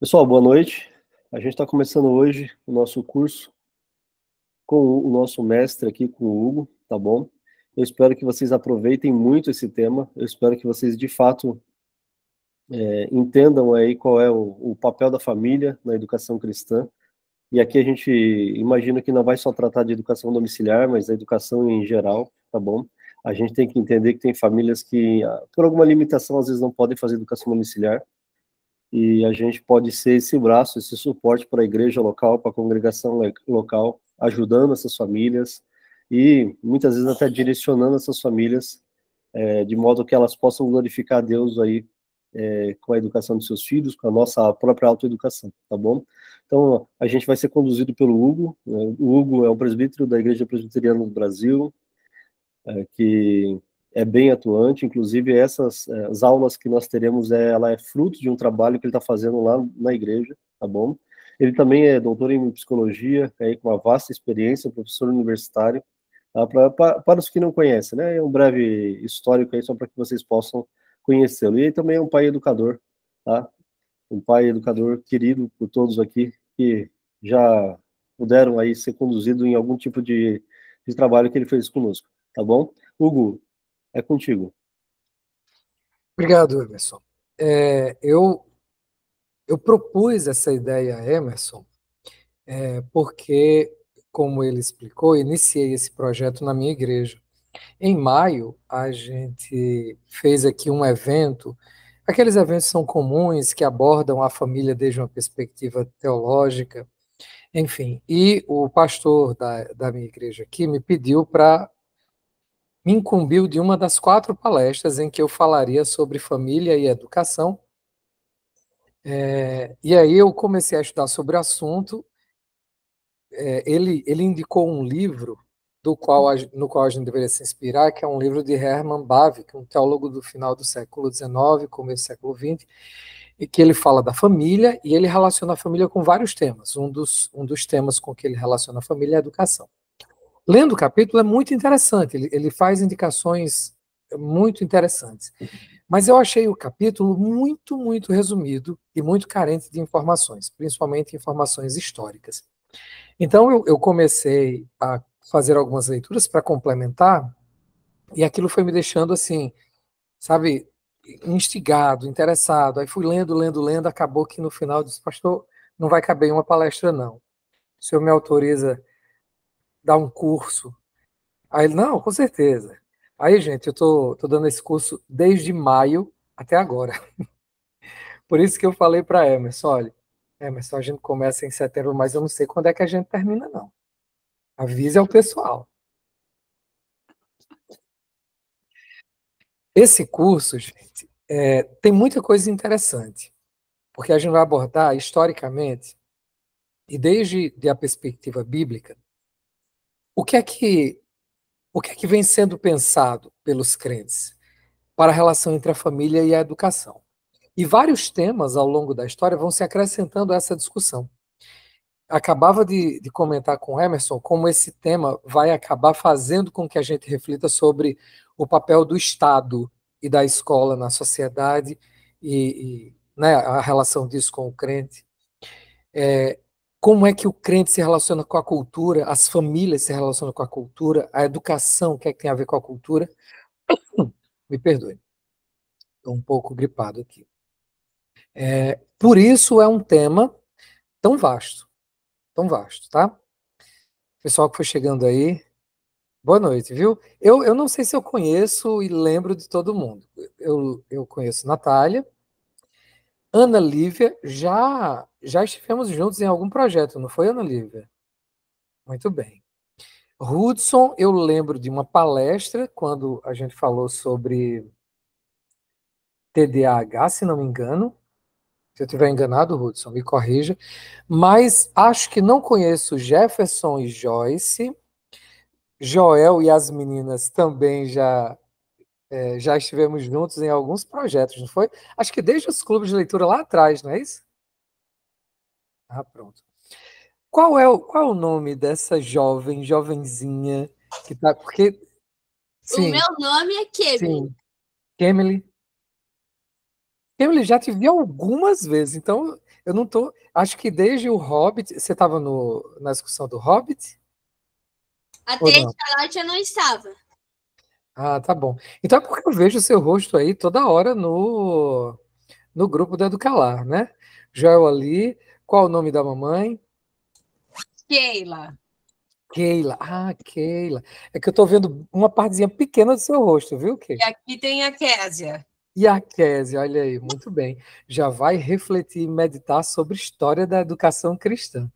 Pessoal, boa noite. A gente está começando hoje o nosso curso com o nosso mestre aqui, com o Hugo, tá bom? Eu espero que vocês aproveitem muito esse tema. Eu espero que vocês, de fato, é, entendam aí qual é o, o, papel da família na educação cristã. E aqui a gente imagina que não vai só tratar de educação domiciliar, mas da educação em geral, tá bom? A gente tem que entender que tem famílias que, ah, por alguma limitação, às vezes não podem fazer educação domiciliar, e a gente pode ser esse braço, esse suporte para a igreja local, para a congregação local, ajudando essas famílias e muitas vezes até direcionando essas famílias é, de modo que elas possam glorificar a Deus aí é, com a educação dos seus filhos, com a nossa própria autoeducação, tá bom? Então, a gente vai ser conduzido pelo Hugo. Né? O Hugo é um presbítero da Igreja Presbiteriana do Brasil, é, que é bem atuante, inclusive essas eh, as aulas que nós teremos, é, ela é fruto de um trabalho que ele está fazendo lá na igreja, tá bom? Ele também é doutor em psicologia, é aí com uma vasta experiência, professor universitário, tá? pra, pra, para os que não conhecem, né? É um breve histórico aí, só para que vocês possam conhecê-lo. E ele também é um pai educador, tá? Um pai educador querido por todos aqui, que já puderam aí ser conduzido em algum tipo de, de trabalho que ele fez conosco, tá bom? Hugo, é contigo. Obrigado, Emerson. É, eu, eu propus essa ideia a Emerson é, porque, como ele explicou, iniciei esse projeto na minha igreja. Em maio, a gente fez aqui um evento. Aqueles eventos são comuns que abordam a família desde uma perspectiva teológica, enfim. E o pastor da, da minha igreja aqui me pediu para me incumbiu de uma das quatro palestras em que eu falaria sobre família e educação. É, e aí eu comecei a estudar sobre o assunto. É, ele, ele indicou um livro do qual a, no qual a gente deveria se inspirar, que é um livro de Hermann Bavinck, um teólogo do final do século XIX, começo do século XX, e que ele fala da família e ele relaciona a família com vários temas. Um dos, um dos temas com que ele relaciona a família é a educação. Lendo o capítulo é muito interessante, ele, ele faz indicações muito interessantes. Mas eu achei o capítulo muito, muito resumido e muito carente de informações, principalmente informações históricas. Então eu, eu comecei a fazer algumas leituras para complementar, e aquilo foi me deixando assim, sabe, instigado, interessado. Aí fui lendo, lendo, lendo, acabou que no final disse, pastor, não vai caber uma palestra, não. O senhor me autoriza dar um curso? Aí ele, não, com certeza. Aí, gente, eu tô, tô dando esse curso desde maio até agora. Por isso que eu falei para Emerson, olha, Emerson, a gente começa em setembro, mas eu não sei quando é que a gente termina, não. Avisa o pessoal. Esse curso, gente, é, tem muita coisa interessante, porque a gente vai abordar historicamente e desde a perspectiva bíblica o que é que o que é que vem sendo pensado pelos crentes para a relação entre a família e a educação? E vários temas ao longo da história vão se acrescentando a essa discussão. Acabava de, de comentar com Emerson como esse tema vai acabar fazendo com que a gente reflita sobre o papel do Estado e da escola na sociedade e, e né, a relação disso com o crente. É, como é que o crente se relaciona com a cultura, as famílias se relacionam com a cultura, a educação, o que é que tem a ver com a cultura. Me perdoe, estou um pouco gripado aqui. É, por isso é um tema tão vasto, tão vasto, tá? Pessoal que foi chegando aí, boa noite, viu? Eu, eu não sei se eu conheço e lembro de todo mundo. Eu, eu conheço Natália, Ana Lívia, já, já estivemos juntos em algum projeto, não foi, Ana Lívia? Muito bem. Hudson, eu lembro de uma palestra, quando a gente falou sobre TDAH, se não me engano. Se eu estiver enganado, Hudson, me corrija. Mas acho que não conheço Jefferson e Joyce. Joel e as meninas também já é, já estivemos juntos em alguns projetos, não foi? Acho que desde os clubes de leitura lá atrás, não é isso? Ah, pronto. Qual é o, qual é o nome dessa jovem, jovenzinha que tá. Porque. Sim, o meu nome é Kemily. Kemily. Kemily, já te vi algumas vezes, então eu não tô. Acho que desde o Hobbit. Você estava na discussão do Hobbit? Até a Charlotte eu não estava. Ah, tá bom. Então é porque eu vejo o seu rosto aí toda hora no, no grupo da Educalar, né? Joel ali, qual o nome da mamãe? Keila. Keila, ah, Keila. É que eu estou vendo uma partezinha pequena do seu rosto, viu, Keila? E aqui tem a Késia. E a Késia, olha aí, muito bem. Já vai refletir e meditar sobre a história da educação cristã.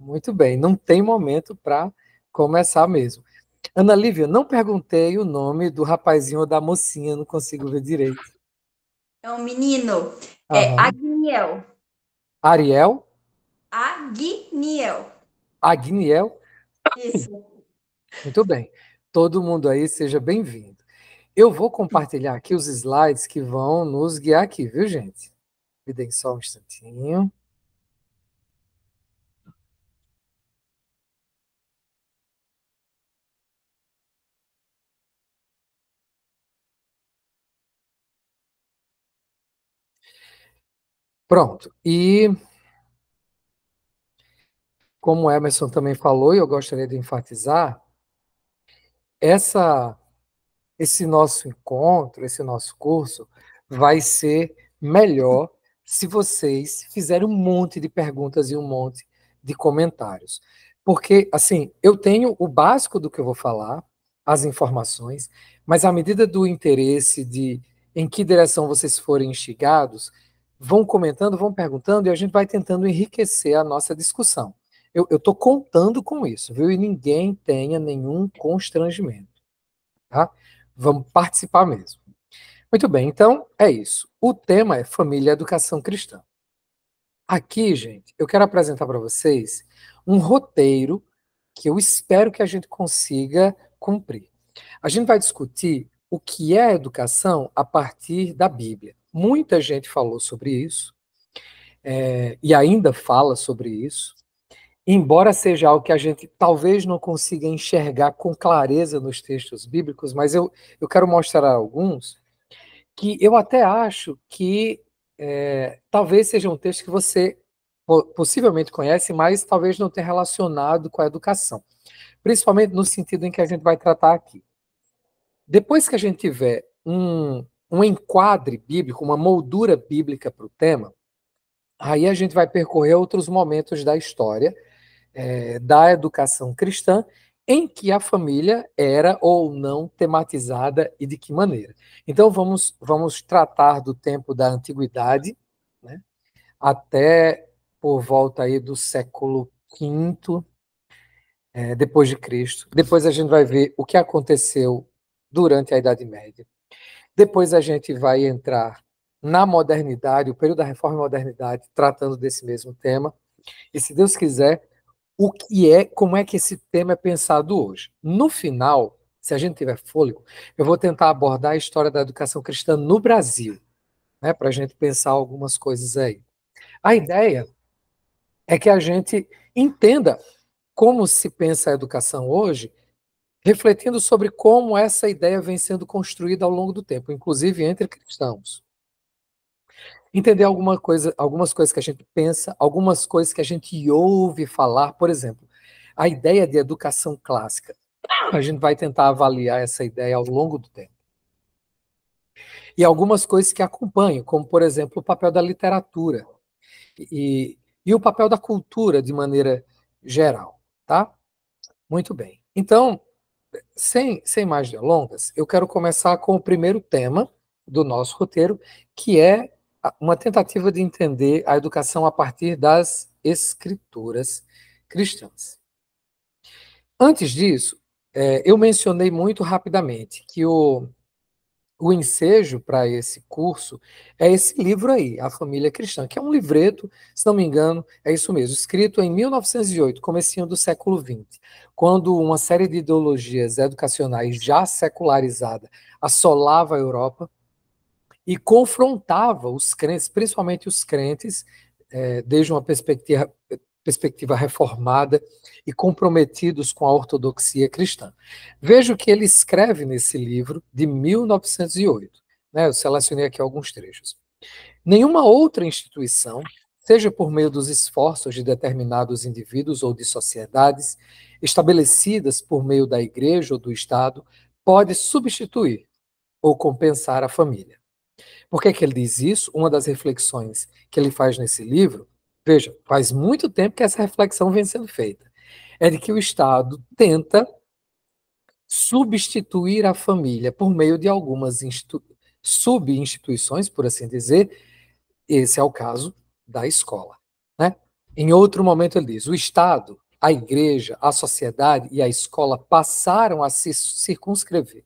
Muito bem, não tem momento para começar mesmo. Ana Lívia, não perguntei o nome do rapazinho ou da mocinha, não consigo ver direito. É um menino. É Aham. É Agniel. Ariel? Agniel. Agniel? Isso. Muito bem. Todo mundo aí, seja bem-vindo. Eu vou compartilhar aqui os slides que vão nos guiar aqui, viu, gente? Me deem só um instantinho. Pronto. E como o Emerson também falou, e eu gostaria de enfatizar, essa, esse nosso encontro, esse nosso curso, vai ser melhor se vocês fizerem um monte de perguntas e um monte de comentários. Porque, assim, eu tenho o básico do que eu vou falar, as informações, mas à medida do interesse de em que direção vocês forem instigados, vão comentando, vão perguntando e a gente vai tentando enriquecer a nossa discussão. Eu estou contando com isso, viu? E ninguém tenha nenhum constrangimento. Tá? Vamos participar mesmo. Muito bem, então é isso. O tema é família e educação cristã. Aqui, gente, eu quero apresentar para vocês um roteiro que eu espero que a gente consiga cumprir. A gente vai discutir o que é educação a partir da Bíblia. Muita gente falou sobre isso é, e ainda fala sobre isso, embora seja algo que a gente talvez não consiga enxergar com clareza nos textos bíblicos, mas eu, eu quero mostrar alguns que eu até acho que é, talvez seja um texto que você possivelmente conhece, mas talvez não tenha relacionado com a educação, principalmente no sentido em que a gente vai tratar aqui. Depois que a gente tiver um um enquadre bíblico, uma moldura bíblica para o tema, aí a gente vai percorrer outros momentos da história é, da educação cristã em que a família era ou não tematizada e de que maneira. Então vamos vamos tratar do tempo da antiguidade né, até por volta aí do século V é, depois de Cristo. Depois a gente vai ver o que aconteceu durante a Idade Média depois a gente vai entrar na modernidade, o período da reforma e modernidade, tratando desse mesmo tema. E se Deus quiser, o que é, como é que esse tema é pensado hoje. No final, se a gente tiver fôlego, eu vou tentar abordar a história da educação cristã no Brasil, né, para a gente pensar algumas coisas aí. A ideia é que a gente entenda como se pensa a educação hoje refletindo sobre como essa ideia vem sendo construída ao longo do tempo, inclusive entre cristãos. Entender alguma coisa, algumas coisas que a gente pensa, algumas coisas que a gente ouve falar, por exemplo, a ideia de educação clássica. A gente vai tentar avaliar essa ideia ao longo do tempo. E algumas coisas que acompanham, como, por exemplo, o papel da literatura e, e o papel da cultura de maneira geral, tá? Muito bem. Então, sem, sem mais delongas, eu quero começar com o primeiro tema do nosso roteiro, que é uma tentativa de entender a educação a partir das escrituras cristãs. Antes disso, é, eu mencionei muito rapidamente que o o ensejo para esse curso é esse livro aí, A Família Cristã, que é um livreto, se não me engano, é isso mesmo, escrito em 1908, comecinho do século XX, quando uma série de ideologias educacionais já secularizada assolava a Europa e confrontava os crentes, principalmente os crentes, é, desde uma perspectiva, perspectiva reformada e comprometidos com a ortodoxia cristã. Veja o que ele escreve nesse livro de 1908. Né? Eu selecionei aqui alguns trechos. Nenhuma outra instituição, seja por meio dos esforços de determinados indivíduos ou de sociedades, estabelecidas por meio da igreja ou do Estado, pode substituir ou compensar a família. Por que, é que ele diz isso? Uma das reflexões que ele faz nesse livro Veja, faz muito tempo que essa reflexão vem sendo feita. É de que o Estado tenta substituir a família por meio de algumas sub-instituições, por assim dizer. Esse é o caso da escola. Né? Em outro momento, ele diz: o Estado, a igreja, a sociedade e a escola passaram a se circunscrever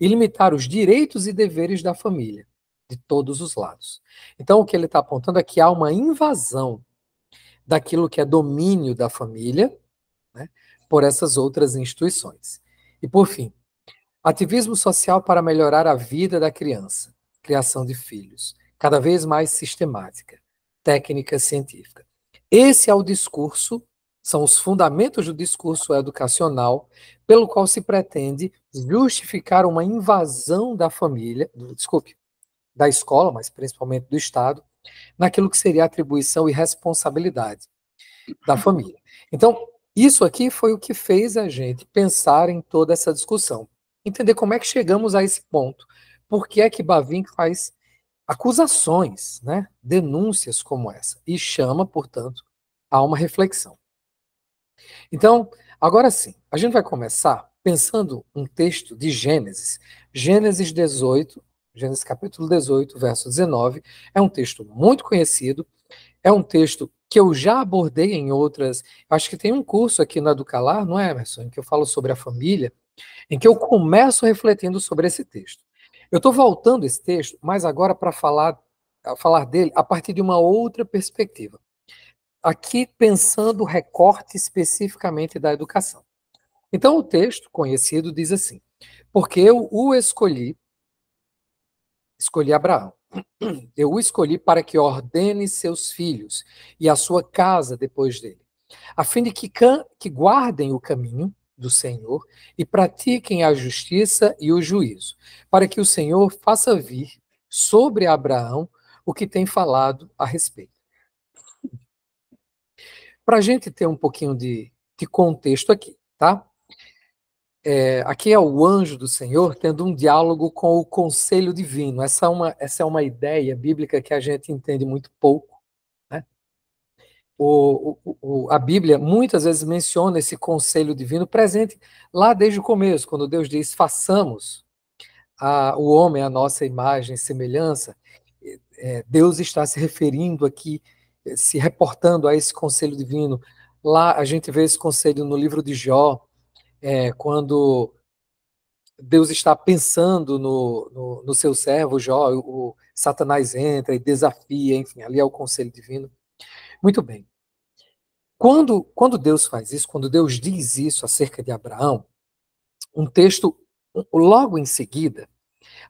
e limitar os direitos e deveres da família, de todos os lados. Então, o que ele está apontando é que há uma invasão daquilo que é domínio da família né, por essas outras instituições. E, por fim, ativismo social para melhorar a vida da criança, criação de filhos, cada vez mais sistemática, técnica científica. Esse é o discurso, são os fundamentos do discurso educacional pelo qual se pretende justificar uma invasão da família, desculpe, da escola, mas principalmente do Estado, naquilo que seria atribuição e responsabilidade da família. Então, isso aqui foi o que fez a gente pensar em toda essa discussão, entender como é que chegamos a esse ponto, por que é que Bavin faz acusações, né, denúncias como essa, e chama, portanto, a uma reflexão. Então, agora sim, a gente vai começar pensando um texto de Gênesis, Gênesis 18, Gênesis capítulo 18, verso 19. É um texto muito conhecido, é um texto que eu já abordei em outras. Acho que tem um curso aqui no Educalar, não é, Emerson? Em que eu falo sobre a família, em que eu começo refletindo sobre esse texto. Eu estou voltando esse texto, mas agora para falar, falar dele a partir de uma outra perspectiva. Aqui pensando o recorte especificamente da educação. Então, o texto conhecido diz assim: Porque eu o escolhi escolhi Abraão. Eu o escolhi para que ordene seus filhos e a sua casa depois dele, a fim de que, que guardem o caminho do Senhor e pratiquem a justiça e o juízo, para que o Senhor faça vir sobre Abraão o que tem falado a respeito. Para a gente ter um pouquinho de, de contexto aqui, tá? é, aqui é o anjo do Senhor tendo um diálogo com o conselho divino. Essa é uma, essa é uma ideia bíblica que a gente entende muito pouco. Né? O, o, o, a Bíblia muitas vezes menciona esse conselho divino presente lá desde o começo, quando Deus diz: façamos a, o homem a nossa imagem e semelhança. É, Deus está se referindo aqui, se reportando a esse conselho divino. Lá a gente vê esse conselho no livro de Jó é, quando Deus está pensando no, no, no, seu servo Jó, o Satanás entra e desafia, enfim, ali é o conselho divino. Muito bem. Quando, quando Deus faz isso, quando Deus diz isso acerca de Abraão, um texto logo em seguida,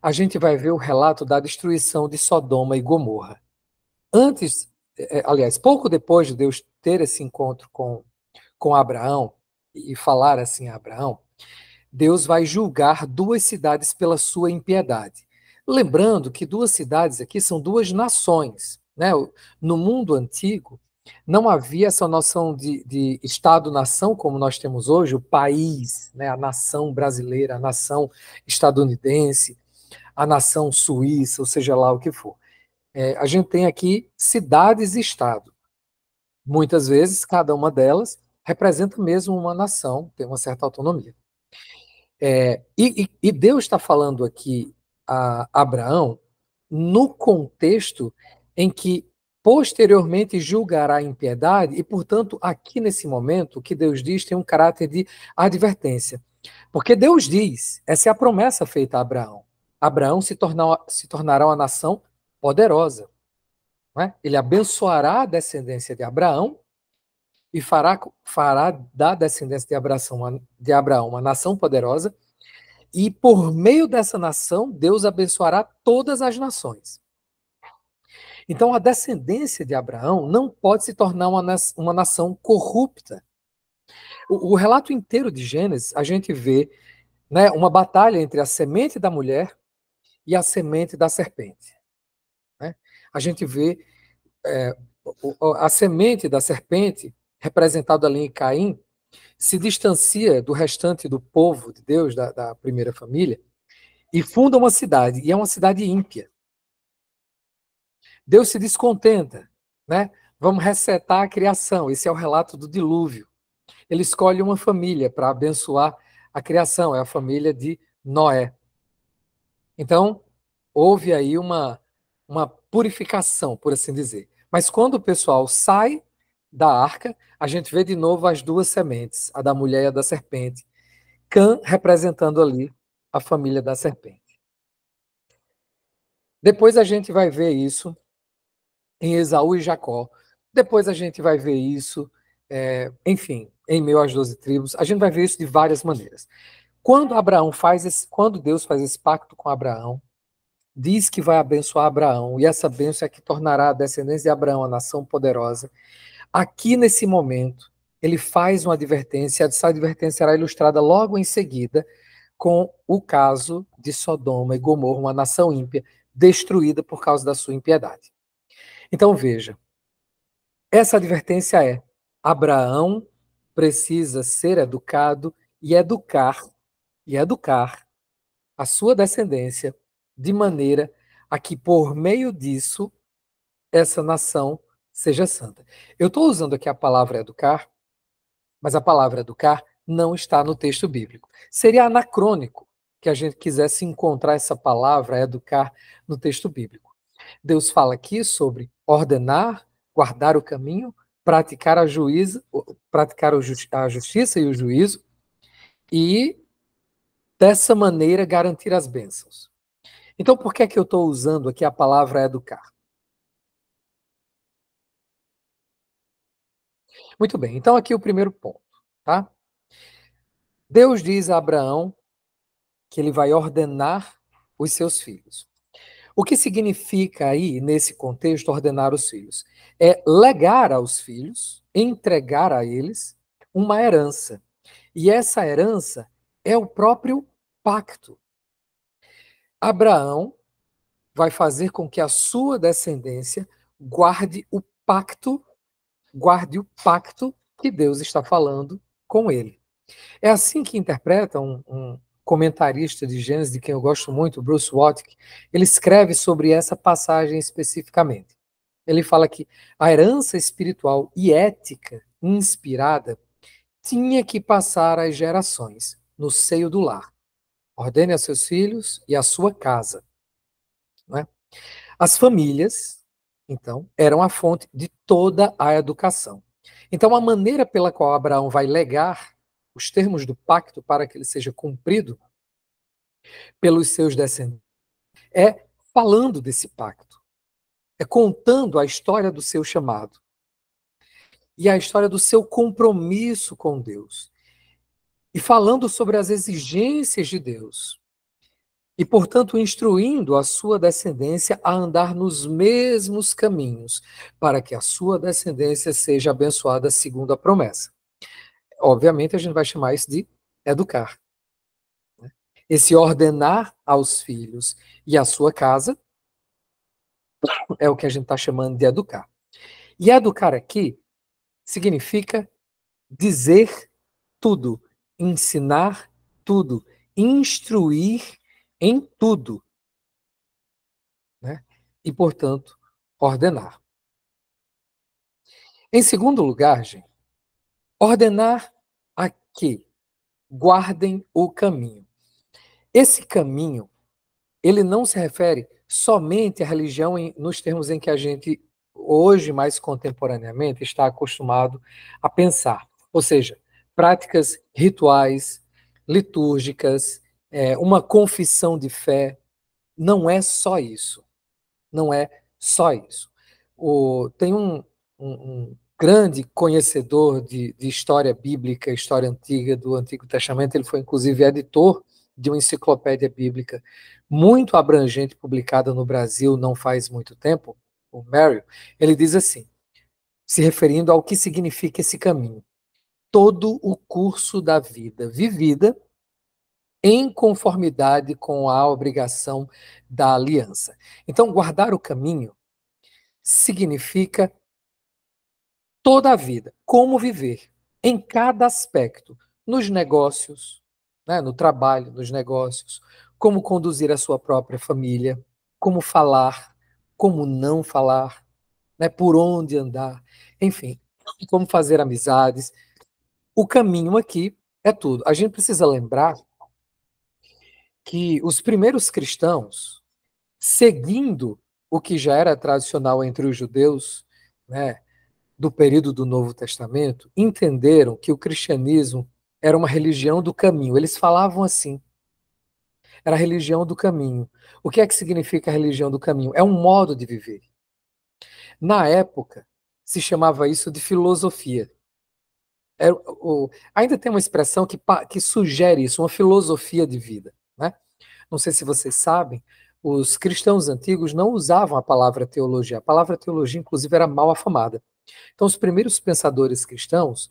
a gente vai ver o relato da destruição de Sodoma e Gomorra. Antes, é, é, aliás, pouco depois de Deus ter esse encontro com, com Abraão, e falar assim a Abraão, Deus vai julgar duas cidades pela sua impiedade. Lembrando que duas cidades aqui são duas nações. Né? No mundo antigo, não havia essa noção de, de Estado-nação como nós temos hoje, o país, né? a nação brasileira, a nação estadunidense, a nação suíça, ou seja lá o que for. É, a gente tem aqui cidades-estado. Muitas vezes, cada uma delas representa mesmo uma nação, tem uma certa autonomia. É, e, e, Deus está falando aqui a Abraão no contexto em que posteriormente julgará a impiedade, e portanto, aqui nesse momento, o que Deus diz tem um caráter de advertência. Porque Deus diz, essa é a promessa feita a Abraão: Abraão se, tornar, se tornará uma nação poderosa. É? Ele abençoará a descendência de Abraão e fará, fará da descendência de Abraão, de Abraão uma nação poderosa, e por meio dessa nação, Deus abençoará todas as nações. Então, a descendência de Abraão não pode se tornar uma, uma nação corrupta. O, o relato inteiro de Gênesis, a gente vê né, uma batalha entre a semente da mulher e a semente da serpente. Né? A gente vê é, a semente da serpente representado ali em Caim, se distancia do restante do povo de Deus, da, da primeira família, e funda uma cidade, e é uma cidade ímpia. Deus se descontenta, né? Vamos resetar a criação. Esse é o relato do dilúvio. Ele escolhe uma família para abençoar a criação, é a família de Noé. Então, houve aí uma, uma purificação, por assim dizer. Mas quando o pessoal sai da arca, a gente vê de novo as duas sementes, a da mulher e a da serpente. Cã representando ali a família da serpente. Depois a gente vai ver isso em Esaú e Jacó. Depois a gente vai ver isso, é, enfim, em meio às doze tribos. A gente vai ver isso de várias maneiras. Quando Abraão faz esse, quando Deus faz esse pacto com Abraão, diz que vai abençoar Abraão, e essa bênção é que tornará a descendência de Abraão a nação poderosa. Aqui nesse momento, ele faz uma advertência, essa advertência será ilustrada logo em seguida com o caso de Sodoma e Gomorra, uma nação ímpia destruída por causa da sua impiedade. Então veja, essa advertência é: Abraão precisa ser educado e educar e educar a sua descendência de maneira a que por meio disso essa nação seja santa. Eu estou usando aqui a palavra educar, mas a palavra educar não está no texto bíblico. Seria anacrônico que a gente quisesse encontrar essa palavra educar no texto bíblico. Deus fala aqui sobre ordenar, guardar o caminho, praticar a juízo, praticar a justiça e o juízo e dessa maneira garantir as bênçãos. Então, por que é que eu estou usando aqui a palavra educar? Muito bem, então aqui o primeiro ponto, tá? Deus diz a Abraão que ele vai ordenar os seus filhos. O que significa aí, nesse contexto, ordenar os filhos? É legar aos filhos, entregar a eles uma herança. E essa herança é o próprio pacto. Abraão vai fazer com que a sua descendência guarde o pacto guarde o pacto que Deus está falando com ele. É assim que interpreta um, um comentarista de Gênesis, de quem eu gosto muito, Bruce Wattick, ele escreve sobre essa passagem especificamente. Ele fala que a herança espiritual e ética inspirada tinha que passar às gerações no seio do lar. Ordene a seus filhos e a sua casa. é? As famílias então, eram a fonte de toda a educação. Então, a maneira pela qual Abraão vai legar os termos do pacto para que ele seja cumprido pelos seus descendentes é falando desse pacto, é contando a história do seu chamado e a história do seu compromisso com Deus e falando sobre as exigências de Deus e, portanto, instruindo a sua descendência a andar nos mesmos caminhos, para que a sua descendência seja abençoada segundo a promessa. Obviamente, a gente vai chamar isso de educar. Né? Esse ordenar aos filhos e à sua casa é o que a gente está chamando de educar. E educar aqui significa dizer tudo, ensinar tudo, instruir em tudo. Né? E, portanto, ordenar. Em segundo lugar, gente, ordenar a que guardem o caminho. Esse caminho, ele não se refere somente à religião em, nos termos em que a gente hoje mais contemporaneamente está acostumado a pensar, ou seja, práticas rituais, litúrgicas, é, uma confissão de fé. Não é só isso. Não é só isso. O, tem um, um, um grande conhecedor de, de, história bíblica, história antiga do Antigo Testamento, ele foi inclusive editor de uma enciclopédia bíblica muito abrangente, publicada no Brasil não faz muito tempo, o Merrill. Ele diz assim, se referindo ao que significa esse caminho: todo o curso da vida vivida em conformidade com a obrigação da aliança. Então, guardar o caminho significa toda a vida, como viver, em cada aspecto, nos negócios, né, no trabalho, nos negócios, como conduzir a sua própria família, como falar, como não falar, né, por onde andar, enfim, como fazer amizades. O caminho aqui é tudo. A gente precisa lembrar que os primeiros cristãos, seguindo o que já era tradicional entre os judeus, né, do período do Novo Testamento, entenderam que o cristianismo era uma religião do caminho. Eles falavam assim. Era a religião do caminho. O que é que significa a religião do caminho? É um modo de viver. Na época, se chamava isso de filosofia. Era, é, o ainda tem uma expressão que, que sugere isso, uma filosofia de vida. Não sei se vocês sabem, os cristãos antigos não usavam a palavra teologia. A palavra teologia, inclusive, era mal afamada. Então, os primeiros pensadores cristãos,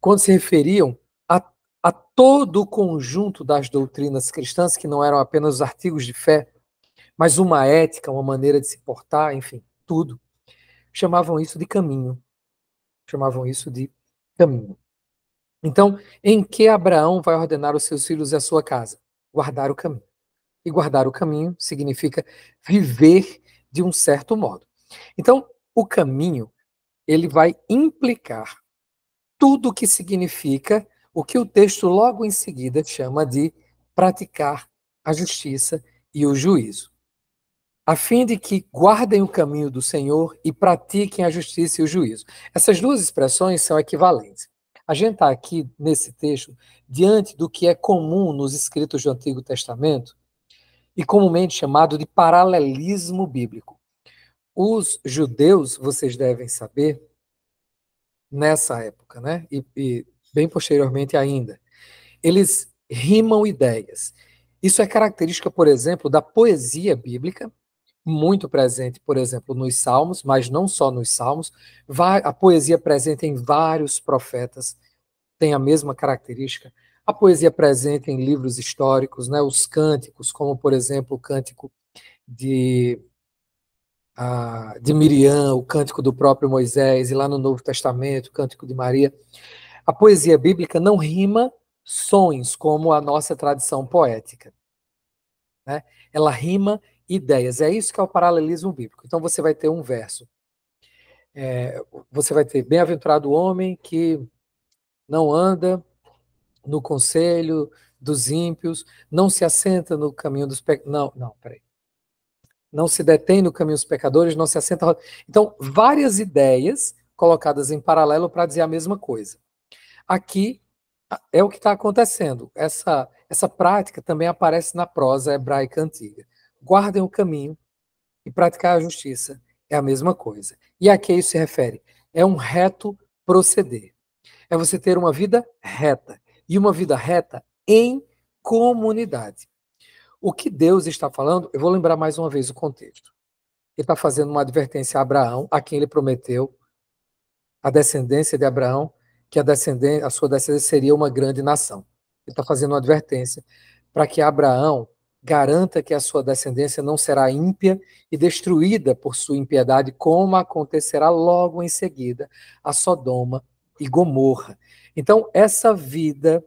quando se referiam a, a todo o conjunto das doutrinas cristãs, que não eram apenas os artigos de fé, mas uma ética, uma maneira de se portar, enfim, tudo, chamavam isso de caminho. Chamavam isso de caminho. Então, em que Abraão vai ordenar os seus filhos e a sua casa? Guardar o caminho. E guardar o caminho significa viver de um certo modo. Então, o caminho, ele vai implicar tudo o que significa o que o texto logo em seguida chama de praticar a justiça e o juízo. A fim de que guardem o caminho do Senhor e pratiquem a justiça e o juízo. Essas duas expressões são equivalentes. A gente está aqui nesse texto diante do que é comum nos escritos do Antigo Testamento e comumente chamado de paralelismo bíblico. Os judeus, vocês devem saber, nessa época, né? E, e, bem posteriormente ainda, eles rimam ideias. Isso é característica, por exemplo, da poesia bíblica, muito presente, por exemplo, nos Salmos, mas não só nos Salmos. A poesia é presente em vários profetas tem a mesma característica a poesia presente em livros históricos, né, os cânticos, como, por exemplo, o cântico de, uh, de Miriam, o cântico do próprio Moisés, e lá no Novo Testamento, o cântico de Maria. A poesia bíblica não rima sons, como a nossa tradição poética. Né? Ela rima ideias. É isso que é o paralelismo bíblico. Então você vai ter um verso. É, você vai ter bem-aventurado o homem que não anda no conselho dos ímpios, não se assenta no caminho dos pecadores. Não, não, peraí. Não se detém no caminho dos pecadores, não se assenta. Então, várias ideias colocadas em paralelo para dizer a mesma coisa. Aqui é o que está acontecendo. Essa, essa prática também aparece na prosa hebraica antiga. Guardem o caminho e praticar a justiça é a mesma coisa. E a que isso se refere? É um reto proceder. É você ter uma vida reta e uma vida reta em comunidade. O que Deus está falando, eu vou lembrar mais uma vez o contexto. Ele está fazendo uma advertência a Abraão, a quem ele prometeu a descendência de Abraão, que a, descendência, a sua descendência seria uma grande nação. Ele está fazendo uma advertência para que Abraão garanta que a sua descendência não será ímpia e destruída por sua impiedade, como acontecerá logo em seguida a Sodoma e Gomorra. Então, essa vida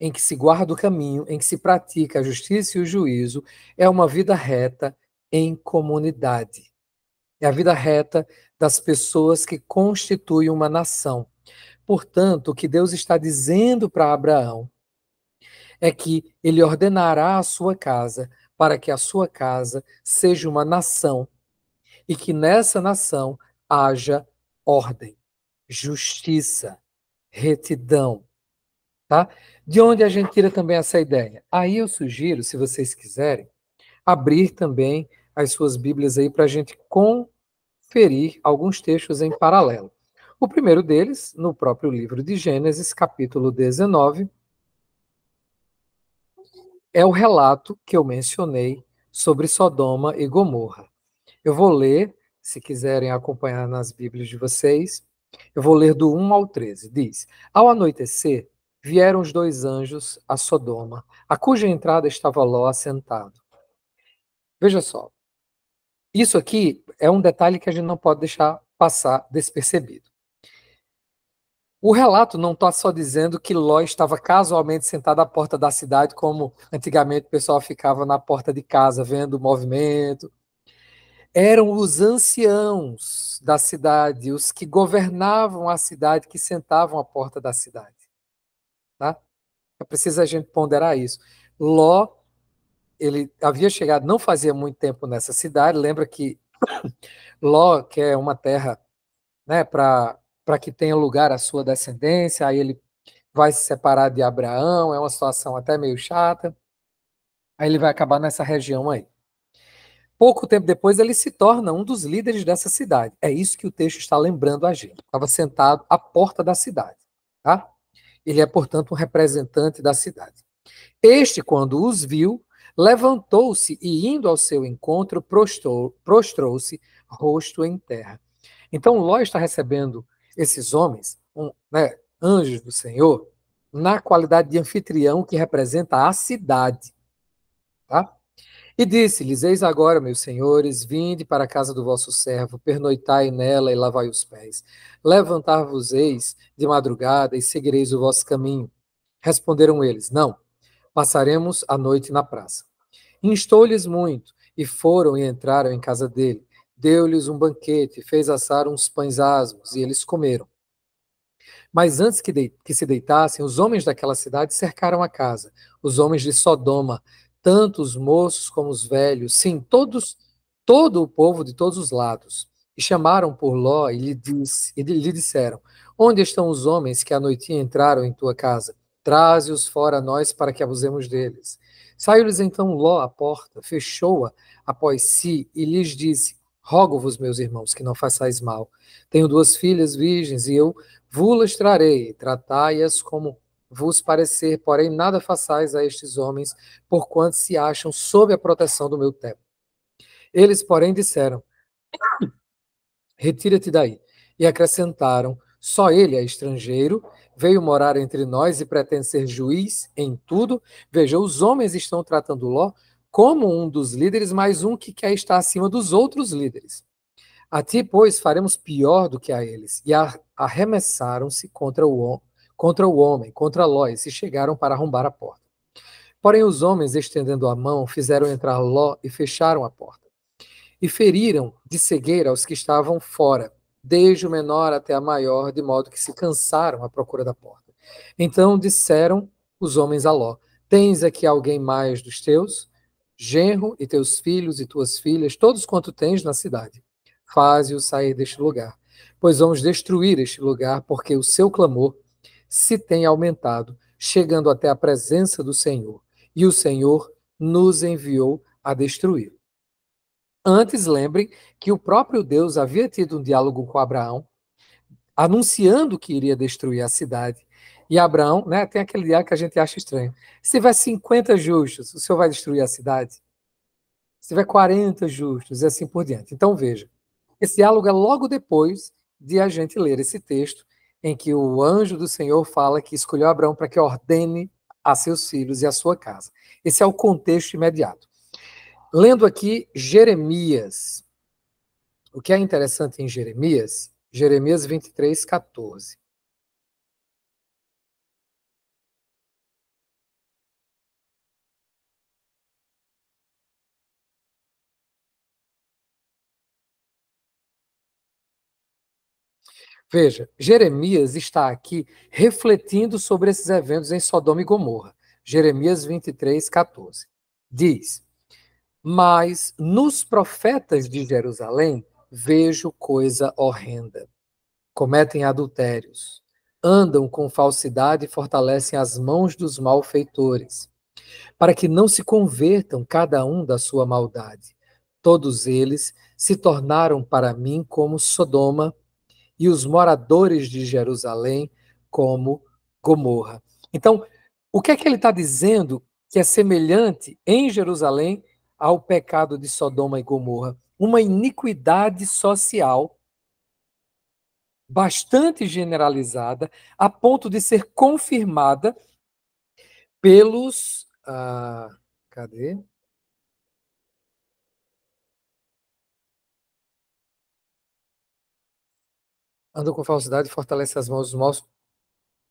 em que se guarda o caminho, em que se pratica a justiça e o juízo, é uma vida reta em comunidade. É a vida reta das pessoas que constituem uma nação. Portanto, o que Deus está dizendo para Abraão é que ele ordenará a sua casa para que a sua casa seja uma nação e que nessa nação haja ordem, justiça, retidão. Tá? De onde a gente tira também essa ideia? Aí eu sugiro, se vocês quiserem, abrir também as suas Bíblias aí para a gente conferir alguns textos em paralelo. O primeiro deles, no próprio livro de Gênesis, capítulo 19, é o relato que eu mencionei sobre Sodoma e Gomorra. Eu vou ler, se quiserem acompanhar nas Bíblias de vocês, eu vou ler do 1 ao 13. Diz: Ao anoitecer, vieram os dois anjos a Sodoma, a cuja entrada estava Ló assentado. Veja só. Isso aqui é um detalhe que a gente não pode deixar passar despercebido. O relato não está só dizendo que Ló estava casualmente sentado à porta da cidade, como antigamente o pessoal ficava na porta de casa, vendo o movimento, eram os anciãos da cidade, os que governavam a cidade, que sentavam à porta da cidade. Tá? É preciso a gente ponderar isso. Ló, ele havia chegado não fazia muito tempo nessa cidade, lembra que Ló, que é uma terra né, para que tenha lugar a sua descendência, aí ele vai se separar de Abraão, é uma situação até meio chata, aí ele vai acabar nessa região aí. Pouco tempo depois, ele se torna um dos líderes dessa cidade. É isso que o texto está lembrando a gente. Estava sentado à porta da cidade. Tá? Ele é, portanto, um representante da cidade. Este, quando os viu, levantou-se e, indo ao seu encontro, prostrou-se prostrou rosto em terra. Então, Ló está recebendo esses homens, um, né, anjos do Senhor, na qualidade de anfitrião que representa a cidade. Tá? E disse-lhes: Eis agora, meus senhores, vinde para a casa do vosso servo, pernoitai nela e lavai os pés. Levantar-vos-eis de madrugada e seguireis o vosso caminho. Responderam eles: Não, passaremos a noite na praça. Instou-lhes muito, e foram e entraram em casa dele. Deu-lhes um banquete, fez assar uns pães asmos, e eles comeram. Mas antes que, de, que, se deitassem, os homens daquela cidade cercaram a casa, os homens de Sodoma, tanto os moços como os velhos, sim, todos, todo o povo de todos os lados. E chamaram por Ló e lhe, disse, e lhe disseram: Onde estão os homens que à noitinha entraram em tua casa? Traze-os fora a nós para que abusemos deles. Saiu-lhes então Ló à porta, fechou-a após si e lhes disse: Rogo-vos, meus irmãos, que não façais mal. Tenho duas filhas virgens e eu vos trarei. Tratai-as como vos parecer, porém nada façais a estes homens, porquanto se acham sob a proteção do meu templo. Eles, porém, disseram: Retira-te daí. E acrescentaram: Só ele é estrangeiro, veio morar entre nós e pretende ser juiz em tudo. Veja, os homens estão tratando Ló como um dos líderes, mas um que quer estar acima dos outros líderes. A ti, pois, faremos pior do que a eles. E arremessaram-se contra o, contra o homem, contra Ló, e se chegaram para arrombar a porta. Porém, os homens, estendendo a mão, fizeram entrar Ló e fecharam a porta. E feriram de cegueira os que estavam fora, desde o menor até a maior, de modo que se cansaram à procura da porta. Então disseram os homens a Ló: Tens aqui alguém mais dos teus? Genro e teus filhos e tuas filhas, todos quanto tens na cidade. Faze-o sair deste lugar, pois vamos destruir este lugar, porque o seu clamor se tem aumentado, chegando até a presença do Senhor, e o Senhor nos enviou a destruí-lo. Antes, lembrem que o próprio Deus havia tido um diálogo com Abraão, anunciando que iria destruir a cidade. E Abraão, né, tem aquele diálogo que a gente acha estranho. Se tiver 50 justos, o senhor vai destruir a cidade? Se tiver 40 justos e assim por diante. Então veja, esse diálogo é logo depois de a gente ler esse texto em que o anjo do Senhor fala que escolheu Abraão para que ordene a seus filhos e a sua casa. Esse é o contexto imediato. Lendo aqui Jeremias, o que é interessante em Jeremias, Jeremias 23, 14. Veja, Jeremias está aqui refletindo sobre esses eventos em Sodoma e Gomorra. Jeremias 23, 14. Diz: Mas nos profetas de Jerusalém vejo coisa horrenda. Cometem adultérios, andam com falsidade e fortalecem as mãos dos malfeitores, para que não se convertam cada um da sua maldade. Todos eles se tornaram para mim como Sodoma e os moradores de Jerusalém como Gomorra. Então, o que é que ele está dizendo que é semelhante em Jerusalém ao pecado de Sodoma e Gomorra? Uma iniquidade social bastante generalizada, a ponto de ser confirmada pelos. Ah, cadê? andam com falsidade e fortalecem as mãos dos maus,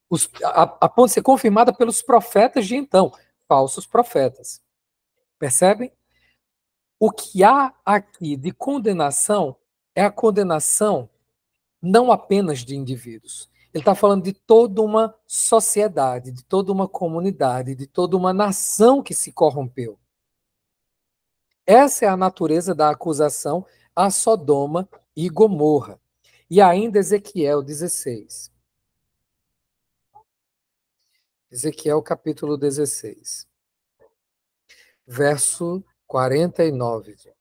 os, a, a ponto de ser confirmada pelos profetas de então, falsos profetas. Percebem? O que há aqui de condenação é a condenação não apenas de indivíduos. Ele está falando de toda uma sociedade, de toda uma comunidade, de toda uma nação que se corrompeu. Essa é a natureza da acusação a Sodoma e Gomorra. E ainda Ezequiel 16. Ezequiel capítulo 16, verso 49, gente.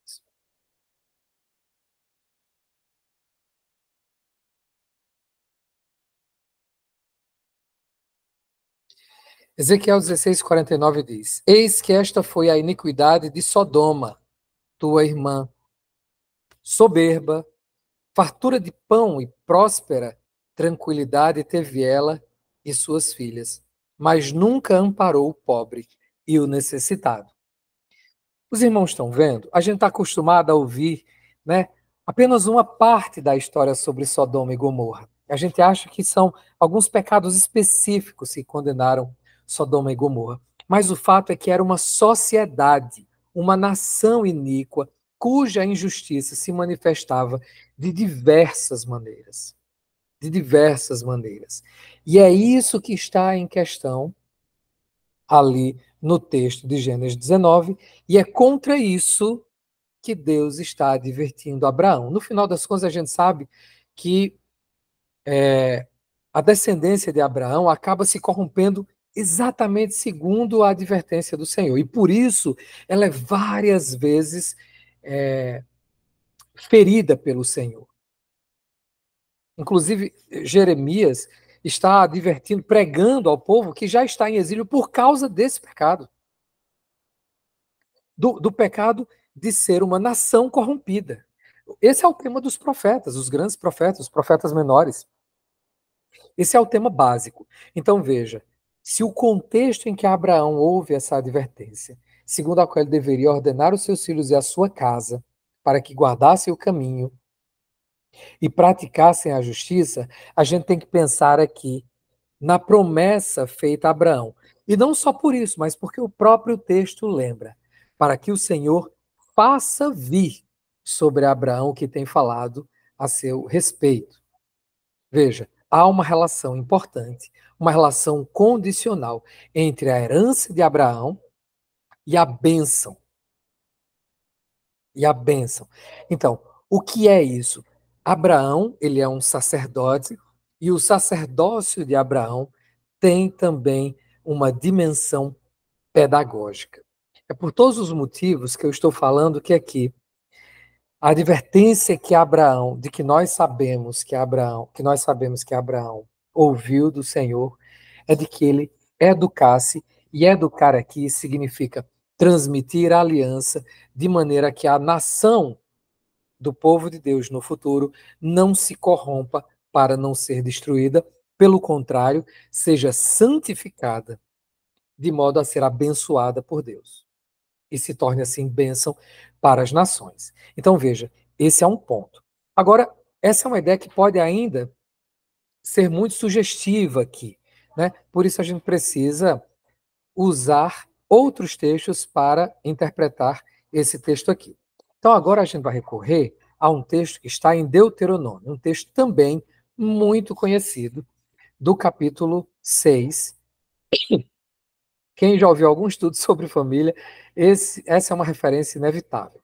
Ezequiel 16, 49 diz: Eis que esta foi a iniquidade de Sodoma, tua irmã, soberba, fartura de pão e próspera tranquilidade teve ela e suas filhas, mas nunca amparou o pobre e o necessitado. Os irmãos estão vendo? A gente está acostumado a ouvir né, apenas uma parte da história sobre Sodoma e Gomorra. A gente acha que são alguns pecados específicos que condenaram Sodoma e Gomorra. Mas o fato é que era uma sociedade, uma nação iníqua, cuja injustiça se manifestava de diversas maneiras. De diversas maneiras. E é isso que está em questão ali no texto de Gênesis 19, e é contra isso que Deus está advertindo Abraão. No final das contas, a gente sabe que é, a descendência de Abraão acaba se corrompendo exatamente segundo a advertência do Senhor. E por isso ela é várias vezes é, ferida pelo Senhor. Inclusive, Jeremias está advertindo, pregando ao povo que já está em exílio por causa desse pecado. Do, do pecado de ser uma nação corrompida. Esse é o tema dos profetas, os grandes profetas, os profetas menores. Esse é o tema básico. Então veja, se o contexto em que Abraão ouve essa advertência segundo a qual ele deveria ordenar os seus filhos e a sua casa, para que guardassem o caminho e praticassem a justiça, a gente tem que pensar aqui na promessa feita a Abraão. E não só por isso, mas porque o próprio texto lembra: para que o Senhor faça vir sobre Abraão o que tem falado a seu respeito. Veja, há uma relação importante, uma relação condicional entre a herança de Abraão, e a bênção. E a bênção. Então, o que é isso? Abraão, ele é um sacerdote, e o sacerdócio de Abraão tem também uma dimensão pedagógica. É por todos os motivos que eu estou falando que aqui a advertência que Abraão, de que nós sabemos que Abraão, que nós sabemos que Abraão ouviu do Senhor, é de que ele educasse, e educar aqui significa transmitir a aliança de maneira que a nação do povo de Deus no futuro não se corrompa para não ser destruída, pelo contrário, seja santificada de modo a ser abençoada por Deus e se torne assim bênção para as nações. Então veja, esse é um ponto. Agora, essa é uma ideia que pode ainda ser muito sugestiva aqui, né? Por isso a gente precisa usar outros textos para interpretar esse texto aqui. Então, agora a gente vai recorrer a um texto que está em Deuteronômio, um texto também muito conhecido, do capítulo 6. Quem já ouviu algum estudo sobre família, esse, essa é uma referência inevitável.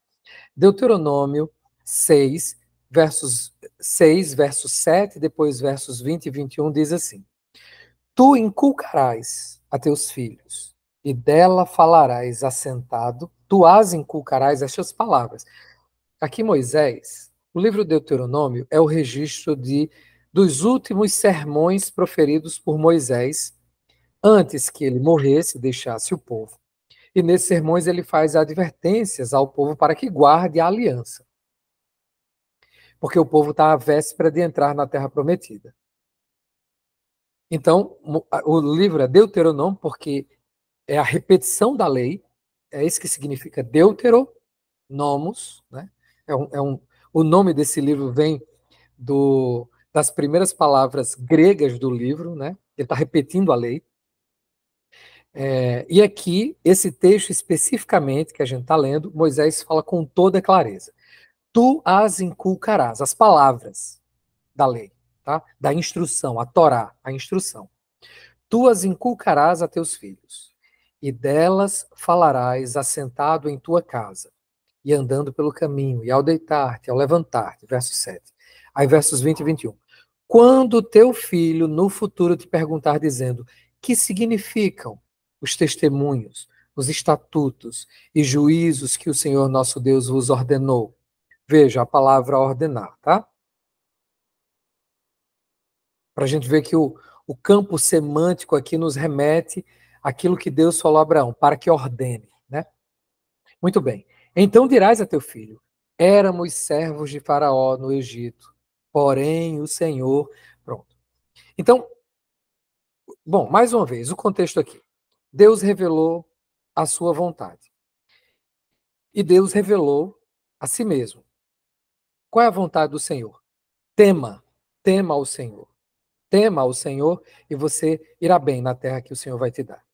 Deuteronômio 6, versos 6, verso 7, depois versos 20 e 21, diz assim: Tu inculcarás a teus filhos e dela falarás assentado, tu as inculcarás estas palavras. Aqui Moisés, o livro de Deuteronômio é o registro de dos últimos sermões proferidos por Moisés antes que ele morresse e deixasse o povo. E nesses sermões ele faz advertências ao povo para que guarde a aliança. Porque o povo está à véspera de entrar na terra prometida. Então, o livro é Deuteronômio, porque é a repetição da lei, é isso que significa Deuteronomos, né? É um, é um, o nome desse livro vem do, das primeiras palavras gregas do livro, né? Ele está repetindo a lei. É, e aqui, esse texto especificamente que a gente está lendo, Moisés fala com toda clareza. Tu as inculcarás, as palavras da lei, tá? da instrução, a Torá, a instrução. Tu as inculcarás a teus filhos e delas falarás assentado em tua casa, e andando pelo caminho, e ao deitar-te, ao levantar-te. Verso 7. Aí, versos 20 e 21. Quando teu filho no futuro te perguntar, dizendo: Que significam os testemunhos, os estatutos e juízos que o Senhor nosso Deus vos ordenou? Veja a palavra ordenar, tá? Para a gente ver que o, o campo semântico aqui nos remete aquilo que Deus falou a Abraão, para que ordene. Né? Muito bem. Então dirás a teu filho: Éramos servos de Faraó no Egito, porém o Senhor. Pronto. Então, bom, mais uma vez, o contexto aqui. Deus revelou a sua vontade. E Deus revelou a si mesmo. Qual é a vontade do Senhor? Tema, tema ao Senhor. Tema ao Senhor e você irá bem na terra que o Senhor vai te dar.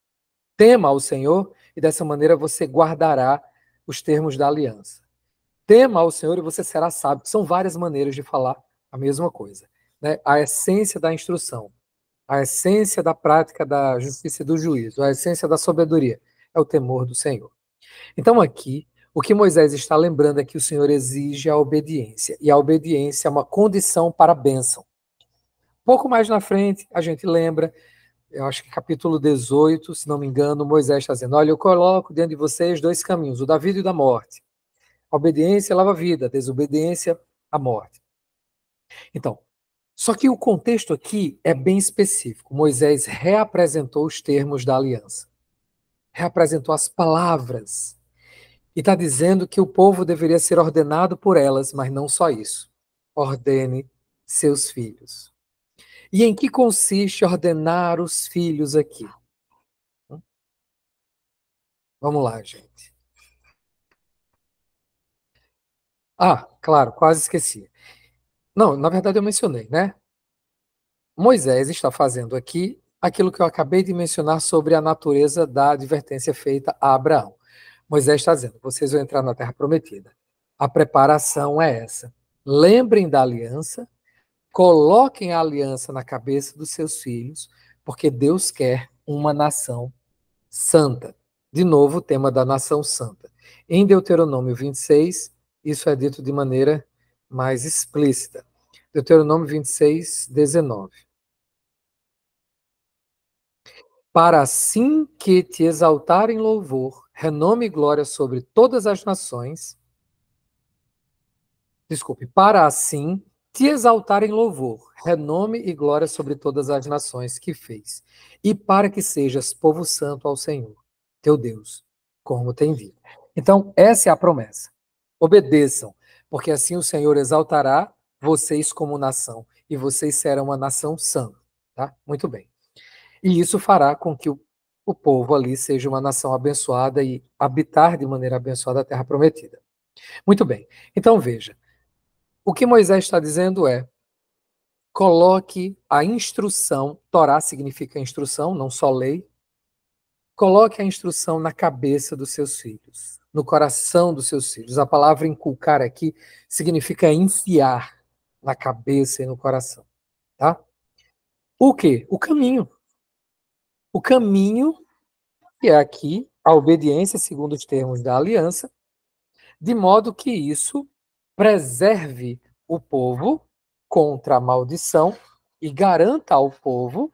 Tema ao Senhor e dessa maneira você guardará os termos da aliança. Tema ao Senhor e você será sábio. São várias maneiras de falar a mesma coisa. Né? A essência da instrução, a essência da prática da justiça e do juízo, a essência da sabedoria é o temor do Senhor. Então aqui, o que Moisés está lembrando é que o Senhor exige a obediência, e a obediência é uma condição para a bênção. Pouco mais na frente, a gente lembra eu acho que capítulo 18, se não me engano, Moisés está dizendo: Olha, eu coloco diante de vocês dois caminhos, o da vida e o da morte. A obediência lava a vida, a desobediência, a morte. Então, só que o contexto aqui é bem específico. Moisés reapresentou os termos da aliança, reapresentou as palavras, e está dizendo que o povo deveria ser ordenado por elas, mas não só isso. Ordene seus filhos. E em que consiste ordenar os filhos aqui? Vamos lá, gente. Ah, claro, quase esqueci. Não, na verdade eu mencionei, né? Moisés está fazendo aqui aquilo que eu acabei de mencionar sobre a natureza da advertência feita a Abraão. Moisés está dizendo: vocês vão entrar na terra prometida. A preparação é essa. Lembrem da aliança, Coloquem a aliança na cabeça dos seus filhos, porque Deus quer uma nação santa. De novo, o tema da nação santa. Em Deuteronômio 26, isso é dito de maneira mais explícita. Deuteronômio 26, 19. Para assim que te exaltarem louvor, renome e glória sobre todas as nações. Desculpe, para assim te exaltar em louvor, renome e glória sobre todas as nações que fez, e para que sejas povo santo ao Senhor, teu Deus, como tem vindo. Então, essa é a promessa. Obedeçam, porque assim o Senhor exaltará vocês como nação, e vocês serão uma nação santa. Tá? Muito bem. E isso fará com que o, o povo ali seja uma nação abençoada e habitar de maneira abençoada a terra prometida. Muito bem. Então, veja. O que Moisés está dizendo é: coloque a instrução, Torá significa instrução, não só lei, coloque a instrução na cabeça dos seus filhos, no coração dos seus filhos. A palavra inculcar aqui significa enfiar na cabeça e no coração, tá? O que? O caminho. O caminho que é aqui a obediência segundo os termos da aliança, de modo que isso preserve o povo contra a maldição e garanta ao povo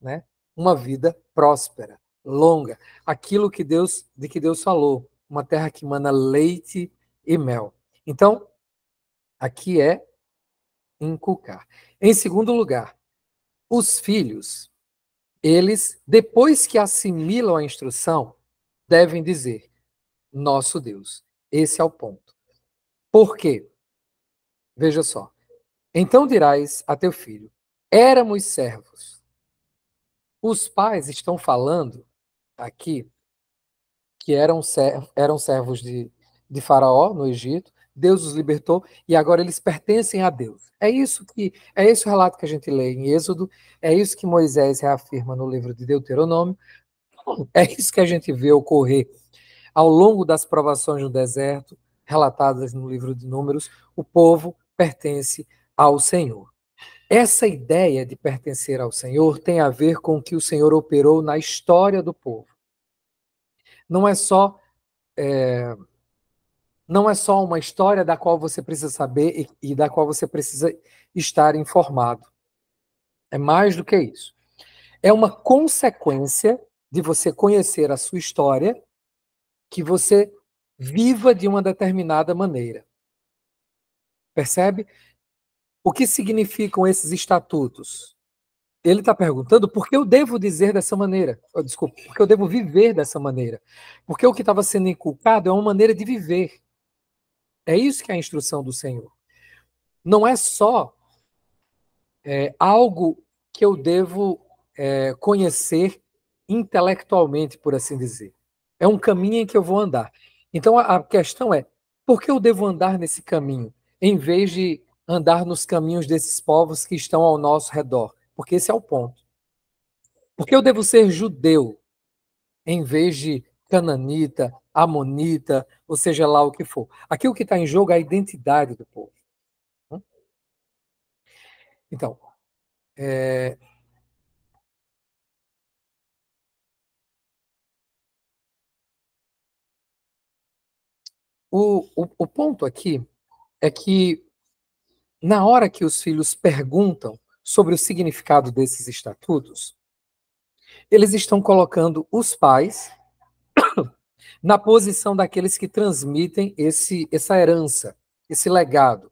né, uma vida próspera, longa. Aquilo que Deus, de que Deus falou, uma terra que mana leite e mel. Então, aqui é inculcar. Em segundo lugar, os filhos, eles, depois que assimilam a instrução, devem dizer: nosso Deus. Esse é o ponto. Por quê? Veja só. Então dirás a teu filho: éramos servos. Os pais estão falando aqui que eram, servos, eram servos de, de Faraó no Egito, Deus os libertou e agora eles pertencem a Deus. É isso que é esse o relato que a gente lê em Êxodo, é isso que Moisés reafirma no livro de Deuteronômio, é isso que a gente vê ocorrer ao longo das provações no deserto, relatadas no livro de Números, o povo pertence ao Senhor. Essa ideia de pertencer ao Senhor tem a ver com o que o Senhor operou na história do povo. Não é só é, não é só uma história da qual você precisa saber e, e da qual você precisa estar informado. É mais do que isso. É uma consequência de você conhecer a sua história que você viva de uma determinada maneira. Percebe? O que significam esses estatutos? Ele está perguntando por que eu devo dizer dessa maneira. Oh, desculpa, por que eu devo viver dessa maneira? Porque o que estava sendo inculcado é uma maneira de viver. É isso que é a instrução do Senhor. Não é só é, algo que eu devo é, conhecer intelectualmente, por assim dizer. É um caminho em que eu vou andar. Então a, questão é: por que eu devo andar nesse caminho, em vez de andar nos caminhos desses povos que estão ao nosso redor? Porque esse é o ponto. Por que eu devo ser judeu, em vez de cananita, amonita, ou seja lá o que for? Aqui o que está em jogo é a identidade do povo. Hum? Então, é, O, o, o ponto aqui é que, na hora que os filhos perguntam sobre o significado desses estatutos, eles estão colocando os pais na posição daqueles que transmitem esse, essa herança, esse legado.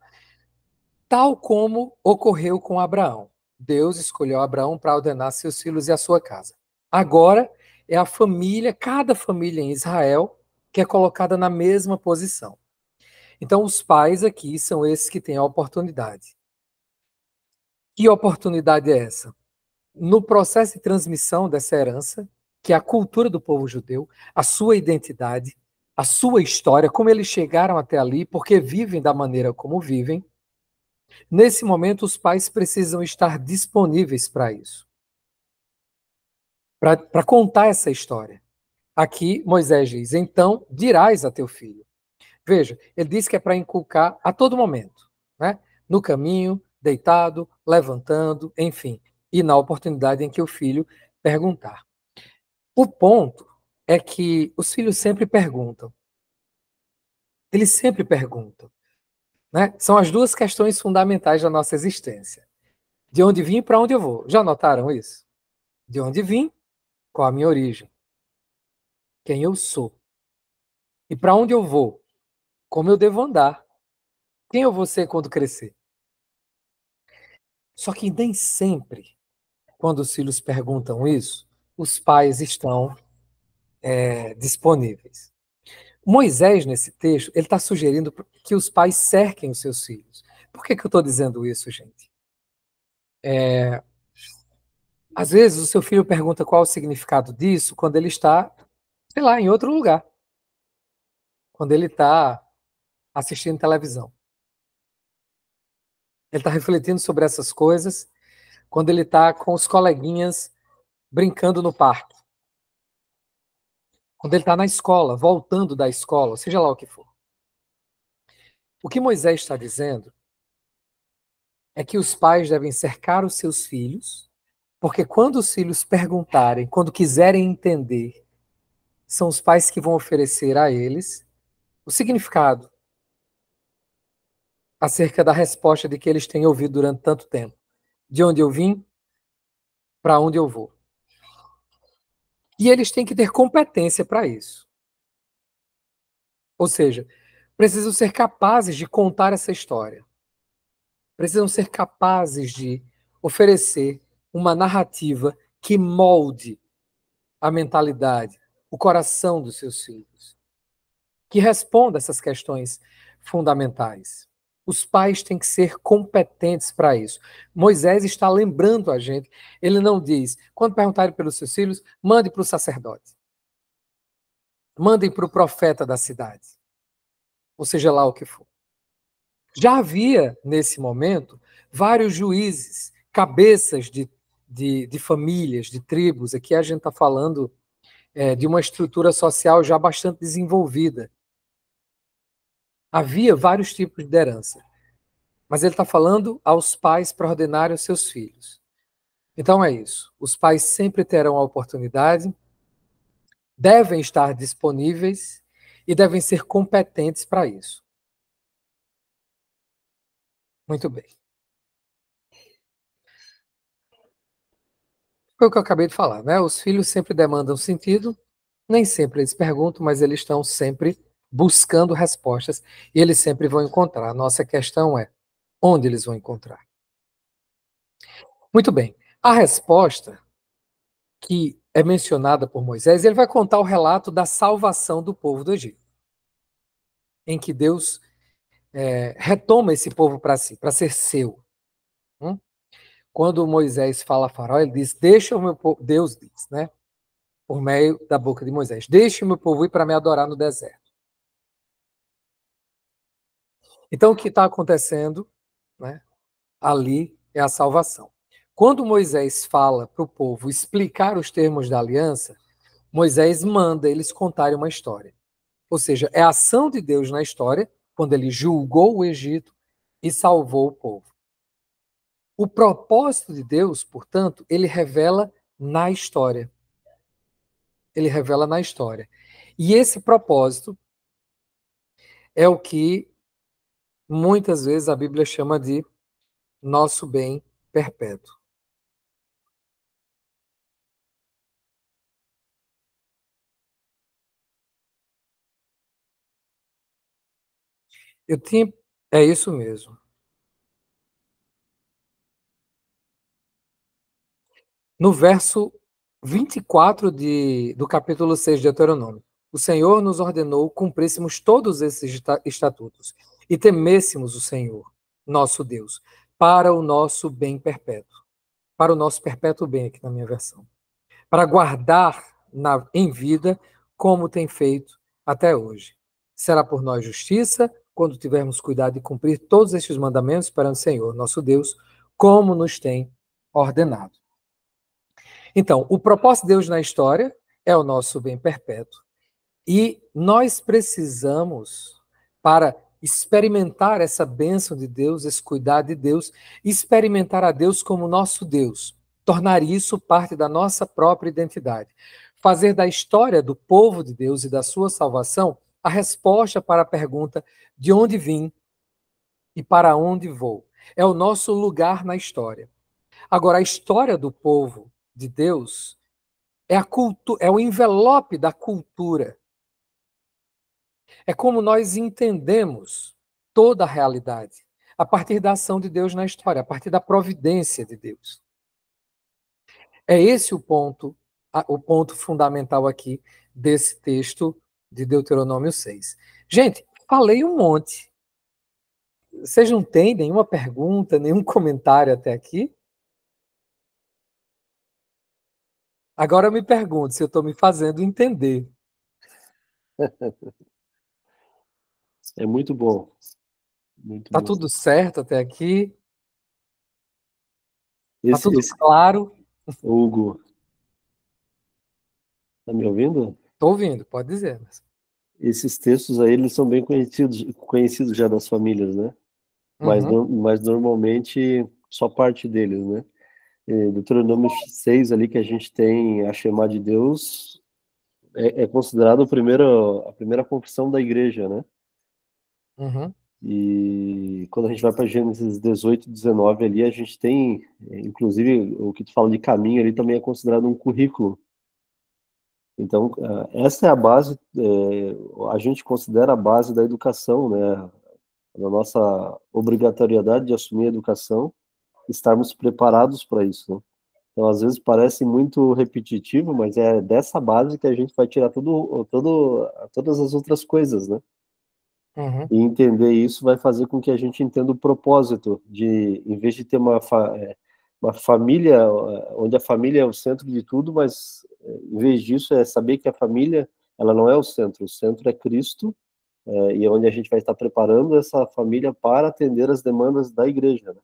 Tal como ocorreu com Abraão. Deus escolheu Abraão para ordenar seus filhos e a sua casa. Agora é a família, cada família em Israel, que é colocada na mesma posição. Então, os pais aqui são esses que têm a oportunidade. Que oportunidade é essa? No processo de transmissão dessa herança, que é a cultura do povo judeu, a sua identidade, a sua história, como eles chegaram até ali, porque vivem da maneira como vivem, nesse momento os pais precisam estar disponíveis para isso para contar essa história. Aqui Moisés diz: Então dirás a teu filho. Veja, ele diz que é para inculcar a todo momento, né? No caminho, deitado, levantando, enfim, e na oportunidade em que o filho perguntar. O ponto é que os filhos sempre perguntam. Eles sempre perguntam. Né? São as duas questões fundamentais da nossa existência. De onde vim e para onde eu vou. Já notaram isso? De onde vim? Qual a minha origem? quem eu sou e para onde eu vou, como eu devo andar, quem eu vou ser quando crescer. Só que nem sempre, quando os filhos perguntam isso, os pais estão é, disponíveis. Moisés, nesse texto, ele está sugerindo que os pais cerquem os seus filhos. Por que, que eu estou dizendo isso, gente? É, às vezes o seu filho pergunta qual o significado disso quando ele está sei lá, em outro lugar. Quando ele está assistindo televisão. Ele está refletindo sobre essas coisas quando ele está com os coleguinhas brincando no parque. Quando ele está na escola, voltando da escola, seja lá o que for. O que Moisés está dizendo é que os pais devem cercar os seus filhos, porque quando os filhos perguntarem, quando quiserem entender são os pais que vão oferecer a eles o significado acerca da resposta de que eles têm ouvido durante tanto tempo. De onde eu vim, para onde eu vou. E eles têm que ter competência para isso. Ou seja, precisam ser capazes de contar essa história. Precisam ser capazes de oferecer uma narrativa que molde a mentalidade, o coração dos seus filhos. Que responda essas questões fundamentais. Os pais têm que ser competentes para isso. Moisés está lembrando a gente. Ele não diz, quando perguntarem pelos seus filhos, mande para o sacerdote. Mandem para o profeta da cidade. Ou seja lá o que for. Já havia, nesse momento, vários juízes, cabeças de, de, de famílias, de tribos. Aqui a gente está falando é, de uma estrutura social já bastante desenvolvida. Havia vários tipos de herança, mas ele está falando aos pais para ordenar os seus filhos. Então é isso. Os pais sempre terão a oportunidade, devem estar disponíveis e devem ser competentes para isso. Muito bem. Foi o que eu acabei de falar, né? Os filhos sempre demandam sentido, nem sempre eles perguntam, mas eles estão sempre buscando respostas e eles sempre vão encontrar. A nossa questão é onde eles vão encontrar. Muito bem. A resposta que é mencionada por Moisés, ele vai contar o relato da salvação do povo do Egito, em que Deus é, retoma esse povo para si, para ser seu. Hum? quando Moisés fala a Faraó, ele diz: Deixa o meu povo, Deus diz, né? Por meio da boca de Moisés: Deixa o meu povo ir para me adorar no deserto. Então, o que está acontecendo né, ali é a salvação. Quando Moisés fala para o povo explicar os termos da aliança, Moisés manda eles contarem uma história. Ou seja, é a ação de Deus na história, quando ele julgou o Egito e salvou o povo. O propósito de Deus, portanto, ele revela na história. Ele revela na história. E esse propósito é o que muitas vezes a Bíblia chama de nosso bem perpétuo. Eu tinha. É isso mesmo. no verso 24 de, do capítulo 6 de Deuteronômio. O Senhor nos ordenou cumpríssemos todos esses estatutos e temêssemos o Senhor, nosso Deus, para o nosso bem perpétuo. Para o nosso perpétuo bem, aqui na minha versão. Para guardar na, em vida como tem feito até hoje. Será por nós justiça quando tivermos cuidado de cumprir todos estes mandamentos para o Senhor, nosso Deus, como nos tem ordenado. Então, o propósito de Deus na história é o nosso bem perpétuo. E nós precisamos, para experimentar essa bênção de Deus, esse cuidar de Deus, experimentar a Deus como nosso Deus, tornar isso parte da nossa própria identidade, fazer da história do povo de Deus e da sua salvação a resposta para a pergunta de onde vim e para onde vou. É o nosso lugar na história. Agora, a história do povo de Deus é, a é o envelope da cultura. É como nós entendemos toda a realidade a partir da ação de Deus na história, a partir da providência de Deus. É esse o ponto, o ponto fundamental aqui desse texto de Deuteronômio 6. Gente, falei um monte. Vocês não têm nenhuma pergunta, nenhum comentário até aqui? Agora eu me pergunto se eu estou me fazendo entender. É muito bom. Muito tá bom. tudo certo até aqui? Tá esse, tá tudo esse... claro? Hugo, tá me ouvindo? Tô ouvindo, pode dizer. Mas... Esses textos aí, eles são bem conhecidos, conhecidos já das famílias, né? Uhum. mas normalmente só parte deles, né? É, Deuteronômio 6 ali que a gente tem a chamar de Deus é, é considerado o primeiro, a primeira confissão da igreja, né? Uhum. E quando a gente vai para Gênesis 18, 19 ali, a gente tem, é, inclusive, o que tu fala de caminho ali também é considerado um currículo. Então, essa é a base, é, a gente considera a base da educação, né? Da nossa obrigatoriedade de assumir a educação estarmos preparados para isso. Né? Então, às vezes parece muito repetitivo, mas é dessa base que a gente vai tirar tudo, todo, todas as outras coisas, né? Uhum. E entender isso vai fazer com que a gente entenda o propósito de, em vez de ter uma, fa é, uma família, é, onde a família é o centro de tudo, mas é, em vez disso é saber que a família, ela não é o centro, o centro é Cristo, é, e é onde a gente vai estar preparando essa família para atender as demandas da igreja, né?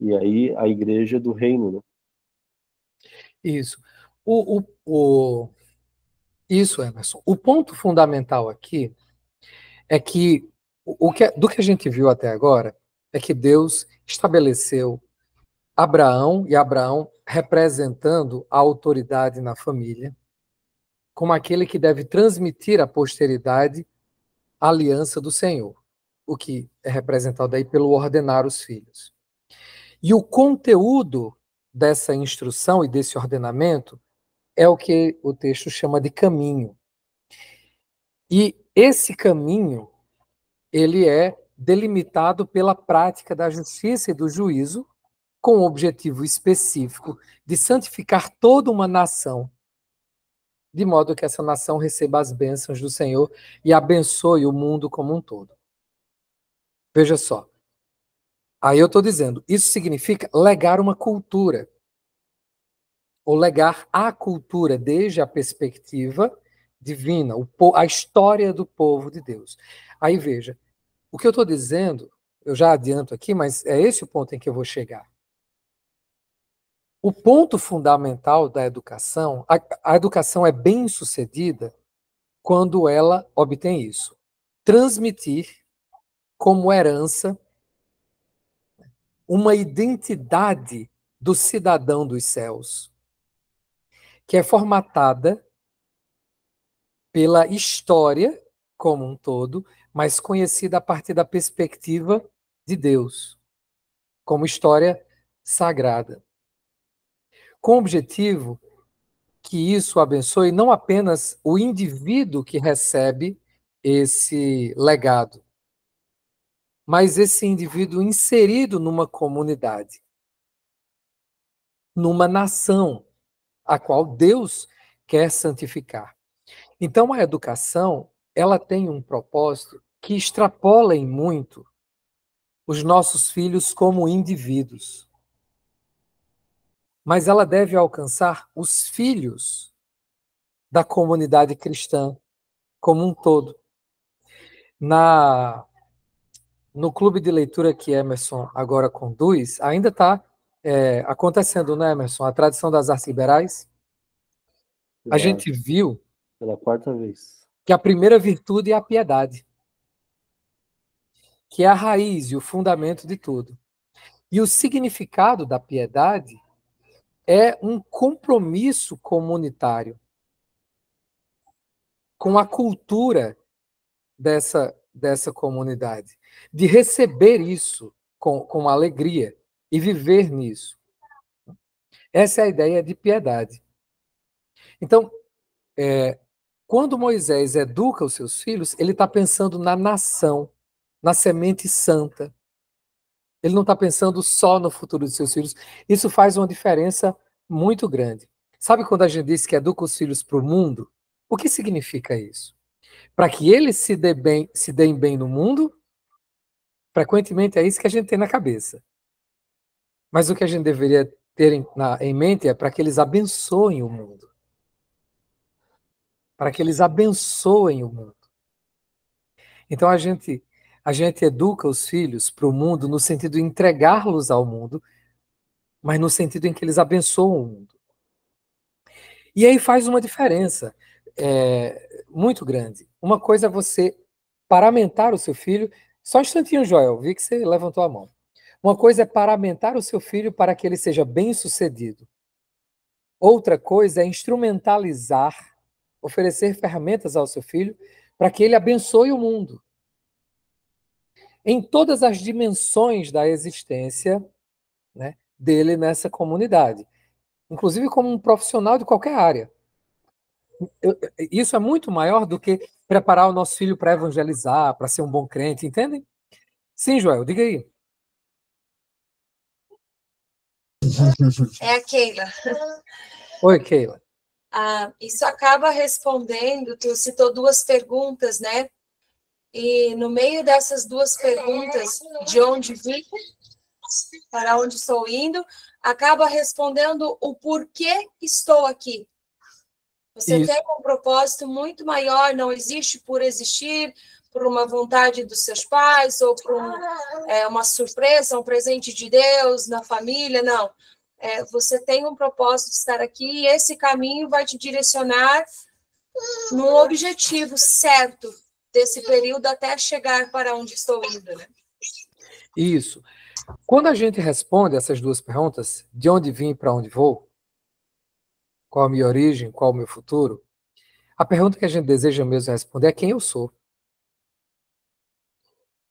e aí a igreja do reino, né? Isso. O, o, o... Isso, Emerson. O ponto fundamental aqui é que, o que é, do que a gente viu até agora é que Deus estabeleceu Abraão e Abraão representando a autoridade na família, como aquele que deve transmitir à posteridade a aliança do Senhor, o que é representado aí pelo ordenar os filhos. E o conteúdo dessa instrução e desse ordenamento é o que o texto chama de caminho. E esse caminho, ele é delimitado pela prática da justiça e do juízo, com o objetivo específico de santificar toda uma nação, de modo que essa nação receba as bênçãos do Senhor e abençoe o mundo como um todo. Veja só, Aí eu estou dizendo, isso significa legar uma cultura, ou legar a cultura desde a perspectiva divina, a história do povo de Deus. Aí veja, o que eu estou dizendo, eu já adianto aqui, mas é esse o ponto em que eu vou chegar. O ponto fundamental da educação, a, a educação é bem sucedida quando ela obtém isso: transmitir como herança uma identidade do cidadão dos céus, que é formatada pela história como um todo, mas conhecida a partir da perspectiva de Deus, como história sagrada. Com o objetivo que isso abençoe não apenas o indivíduo que recebe esse legado, mas esse indivíduo inserido numa comunidade, numa nação, a qual Deus quer santificar. Então a educação, ela tem um propósito que extrapola em muito os nossos filhos como indivíduos. Mas ela deve alcançar os filhos da comunidade cristã como um todo. Na no clube de leitura que Emerson agora conduz, ainda está é, acontecendo, né, Emerson? A tradição das artes liberais. a é. gente viu. Pela quarta vez. Que a primeira virtude é a piedade, que é a raiz e o fundamento de tudo. E o significado da piedade é um compromisso comunitário com a cultura dessa dessa comunidade, de receber isso com, com alegria e viver nisso. Essa é a ideia de piedade. Então, é, quando Moisés educa os seus filhos, ele está pensando na nação, na semente santa. Ele não está pensando só no futuro dos seus filhos. Isso faz uma diferença muito grande. Sabe quando a gente diz que educa os filhos para o mundo? O que significa isso? para que eles se, dê bem, se deem bem no mundo, frequentemente é isso que a gente tem na cabeça. Mas o que a gente deveria ter em, na, em mente é para que eles abençoem o mundo. Para que eles abençoem o mundo. Então a gente, a gente educa os filhos para o mundo no sentido de entregá-los ao mundo, mas no sentido em que eles abençoam o mundo. E aí faz uma diferença. É, muito grande. Uma coisa é você paramentar o seu filho. Só um instantinho, Joel, vi que você levantou a mão. Uma coisa é paramentar o seu filho para que ele seja bem sucedido. Outra coisa é instrumentalizar, oferecer ferramentas ao seu filho para que ele abençoe o mundo. Em todas as dimensões da existência né, dele nessa comunidade, inclusive como um profissional de qualquer área isso é muito maior do que preparar o nosso filho para evangelizar, para ser um bom crente, entendem? Sim, Joel, diga aí. É a Keila. Oi, Keila. Ah, isso acaba respondendo, tu citou duas perguntas, né? E no meio dessas duas perguntas, de onde vim, para onde estou indo, acaba respondendo o porquê estou aqui. Você Isso. tem um propósito muito maior, não existe por existir, por uma vontade dos seus pais ou por um, é, uma surpresa, um presente de Deus na família, não. É, você tem um propósito de estar aqui e esse caminho vai te direcionar no objetivo certo desse período até chegar para onde estou indo. Né? Isso. Quando a gente responde essas duas perguntas, de onde vim e para onde vou, qual a minha origem? Qual o meu futuro? A pergunta que a gente deseja mesmo responder é quem eu sou.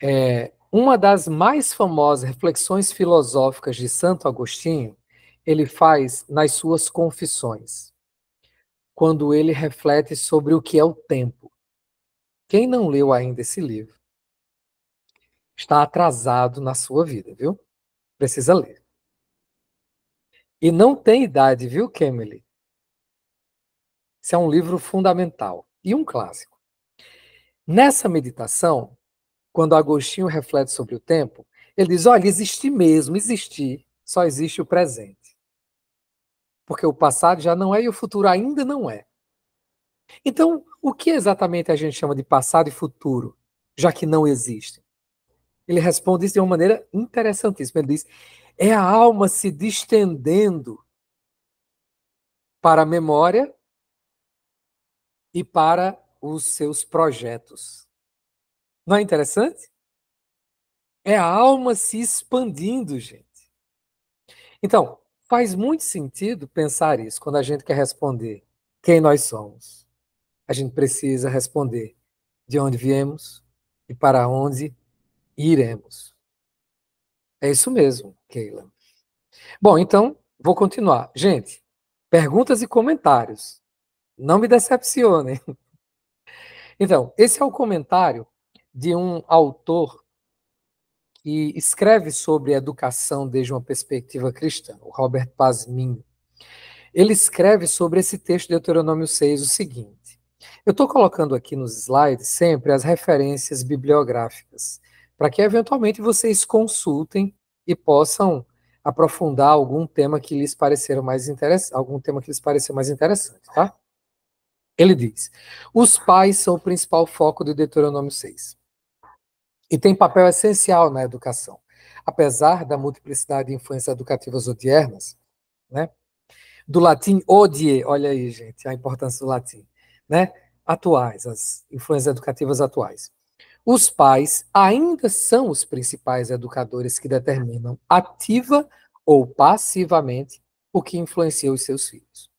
É, uma das mais famosas reflexões filosóficas de Santo Agostinho, ele faz nas suas confissões, quando ele reflete sobre o que é o tempo. Quem não leu ainda esse livro está atrasado na sua vida, viu? Precisa ler. E não tem idade, viu, Kemily? Esse é um livro fundamental e um clássico. Nessa meditação, quando Agostinho reflete sobre o tempo, ele diz: olha, existir mesmo, existir, só existe o presente. Porque o passado já não é e o futuro ainda não é. Então, o que exatamente a gente chama de passado e futuro, já que não existem? Ele responde isso de uma maneira interessantíssima. Ele diz: é a alma se distendendo para a memória e para os seus projetos. Não é interessante? É a alma se expandindo, gente. Então, faz muito sentido pensar isso quando a gente quer responder quem nós somos. A gente precisa responder de onde viemos e para onde iremos. É isso mesmo, Keila. Bom, então, vou continuar. Gente, perguntas e comentários. Não me decepcionem. Então, esse é o comentário de um autor que escreve sobre educação desde uma perspectiva cristã, o Robert Pasminho. Ele escreve sobre esse texto de Deuteronômio 6 o seguinte: Eu estou colocando aqui nos slides sempre as referências bibliográficas, para que eventualmente vocês consultem e possam aprofundar algum tema que lhes parecer mais interessante, algum tema que lhes pareceu mais interessante, tá? Ele diz: os pais são o principal foco de Deuteronômio 6 e têm papel essencial na educação. Apesar da multiplicidade de influências educativas odiernas, né? do latim odie, olha aí, gente, a importância do latim, né? atuais, as influências educativas atuais. Os pais ainda são os principais educadores que determinam ativa ou passivamente o que influencia os seus filhos.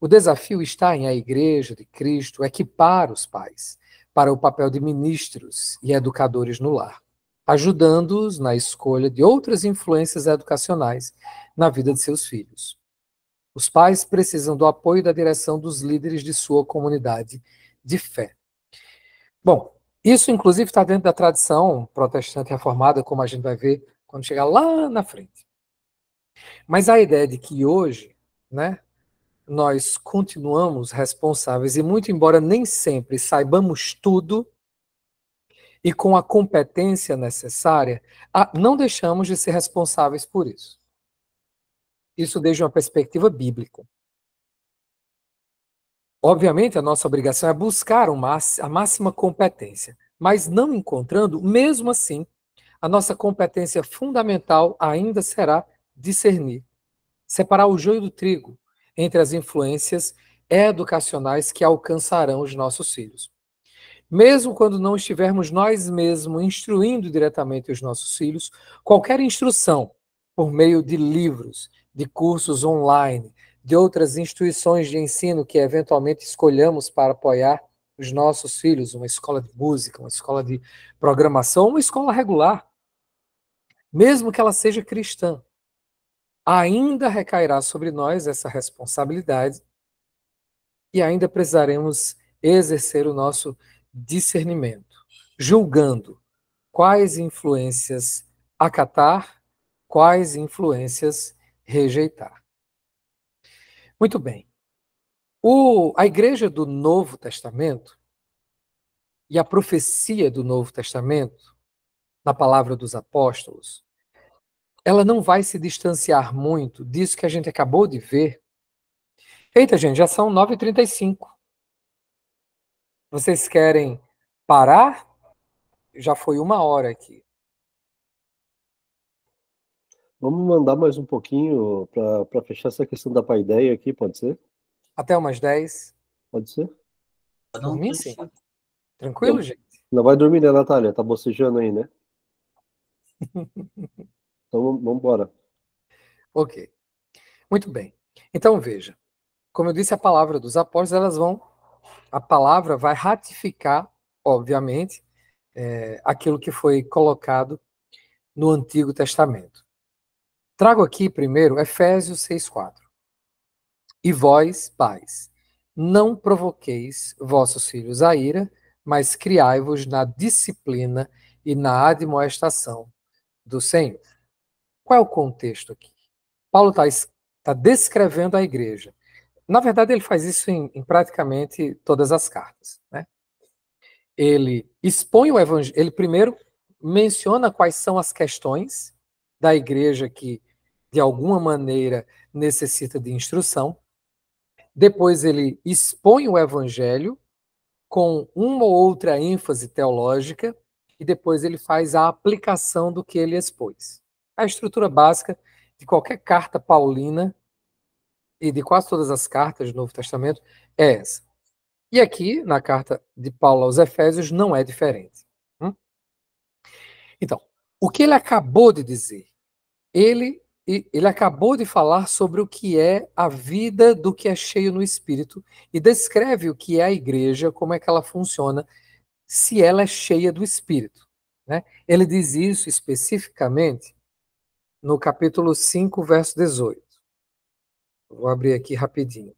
O desafio está em a Igreja de Cristo equipar os pais para o papel de ministros e educadores no lar, ajudando-os na escolha de outras influências educacionais na vida de seus filhos. Os pais precisam do apoio e da direção dos líderes de sua comunidade de fé. Bom, isso inclusive está dentro da tradição protestante reformada, como a gente vai ver quando chegar lá na frente. Mas a ideia de que hoje, né, nós continuamos responsáveis e, muito embora nem sempre saibamos tudo e com a competência necessária, não deixamos de ser responsáveis por isso. Isso desde uma perspectiva bíblica. Obviamente, a nossa obrigação é buscar uma, a máxima competência, mas não encontrando, mesmo assim, a nossa competência fundamental ainda será discernir, separar o joio do trigo, entre as influências educacionais que alcançarão os nossos filhos. Mesmo quando não estivermos nós mesmos instruindo diretamente os nossos filhos, qualquer instrução, por meio de livros, de cursos online, de outras instituições de ensino que eventualmente escolhamos para apoiar os nossos filhos, uma escola de música, uma escola de programação, uma escola regular, mesmo que ela seja cristã, ainda recairá sobre nós essa responsabilidade e ainda precisaremos exercer o nosso discernimento, julgando quais influências acatar, quais influências rejeitar. Muito bem. O, a igreja do Novo Testamento e a profecia do Novo Testamento, na palavra dos apóstolos, ela não vai se distanciar muito disso que a gente acabou de ver. Eita, gente, já são 9h35. Vocês querem parar? Já foi uma hora aqui. Vamos mandar mais um pouquinho para fechar essa questão da paideia aqui, pode ser? Até umas 10. Pode ser? Não, dormir, sim. Tranquilo, gente? Não vai dormir, né, Natália? Tá bocejando aí, né? Então vamos embora. Ok. Muito bem. Então veja, como eu disse, a palavra dos apóstolos, elas vão, a palavra vai ratificar, obviamente, é, aquilo que foi colocado no Antigo Testamento. Trago aqui primeiro Efésios 6,4. E vós, pais, não provoqueis vossos filhos a ira, mas criai-vos na disciplina e na admoestação do Senhor. Qual é o contexto aqui? Paulo está tá descrevendo a igreja. Na verdade, ele faz isso em, em praticamente todas as cartas. Né? Ele expõe o evangelho. Ele primeiro menciona quais são as questões da igreja que, de alguma maneira, necessita de instrução. Depois, ele expõe o evangelho com uma ou outra ênfase teológica. E depois, ele faz a aplicação do que ele expôs a estrutura básica de qualquer carta paulina e de quase todas as cartas do Novo Testamento é essa. E aqui, na carta de Paulo aos Efésios, não é diferente. Hum? Então, o que ele acabou de dizer? Ele, ele acabou de falar sobre o que é a vida do que é cheio no Espírito e descreve o que é a igreja, como é que ela funciona, se ela é cheia do Espírito. Né? Ele diz isso especificamente no capítulo 5, verso 18. Vou abrir aqui rapidinho.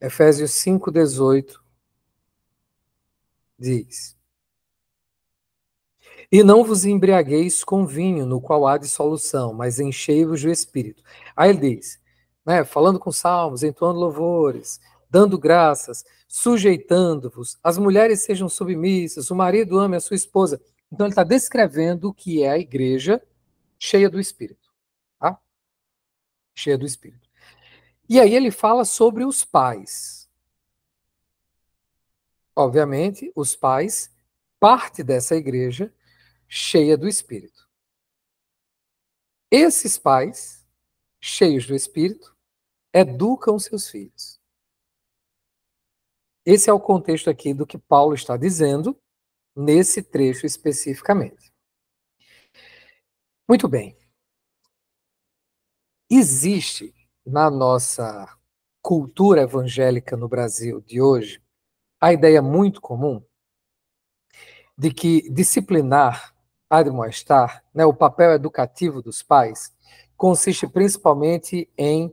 Efésios 5, 18 diz: E não vos embriagueis com vinho, no qual há dissolução, mas enchei-vos do espírito. Aí ele diz, né, falando com salmos, entoando louvores, dando graças, sujeitando-vos, as mulheres sejam submissas, o marido ame a sua esposa. Então ele está descrevendo o que é a igreja cheia do Espírito. Tá? Cheia do Espírito. E aí ele fala sobre os pais. Obviamente, os pais, parte dessa igreja cheia do Espírito. Esses pais, cheios do Espírito, educam seus filhos. Esse é o contexto aqui do que Paulo está dizendo nesse trecho especificamente. Muito bem. Existe na nossa cultura evangélica no Brasil de hoje a ideia muito comum de que disciplinar, admoestar, né, o papel educativo dos pais consiste principalmente em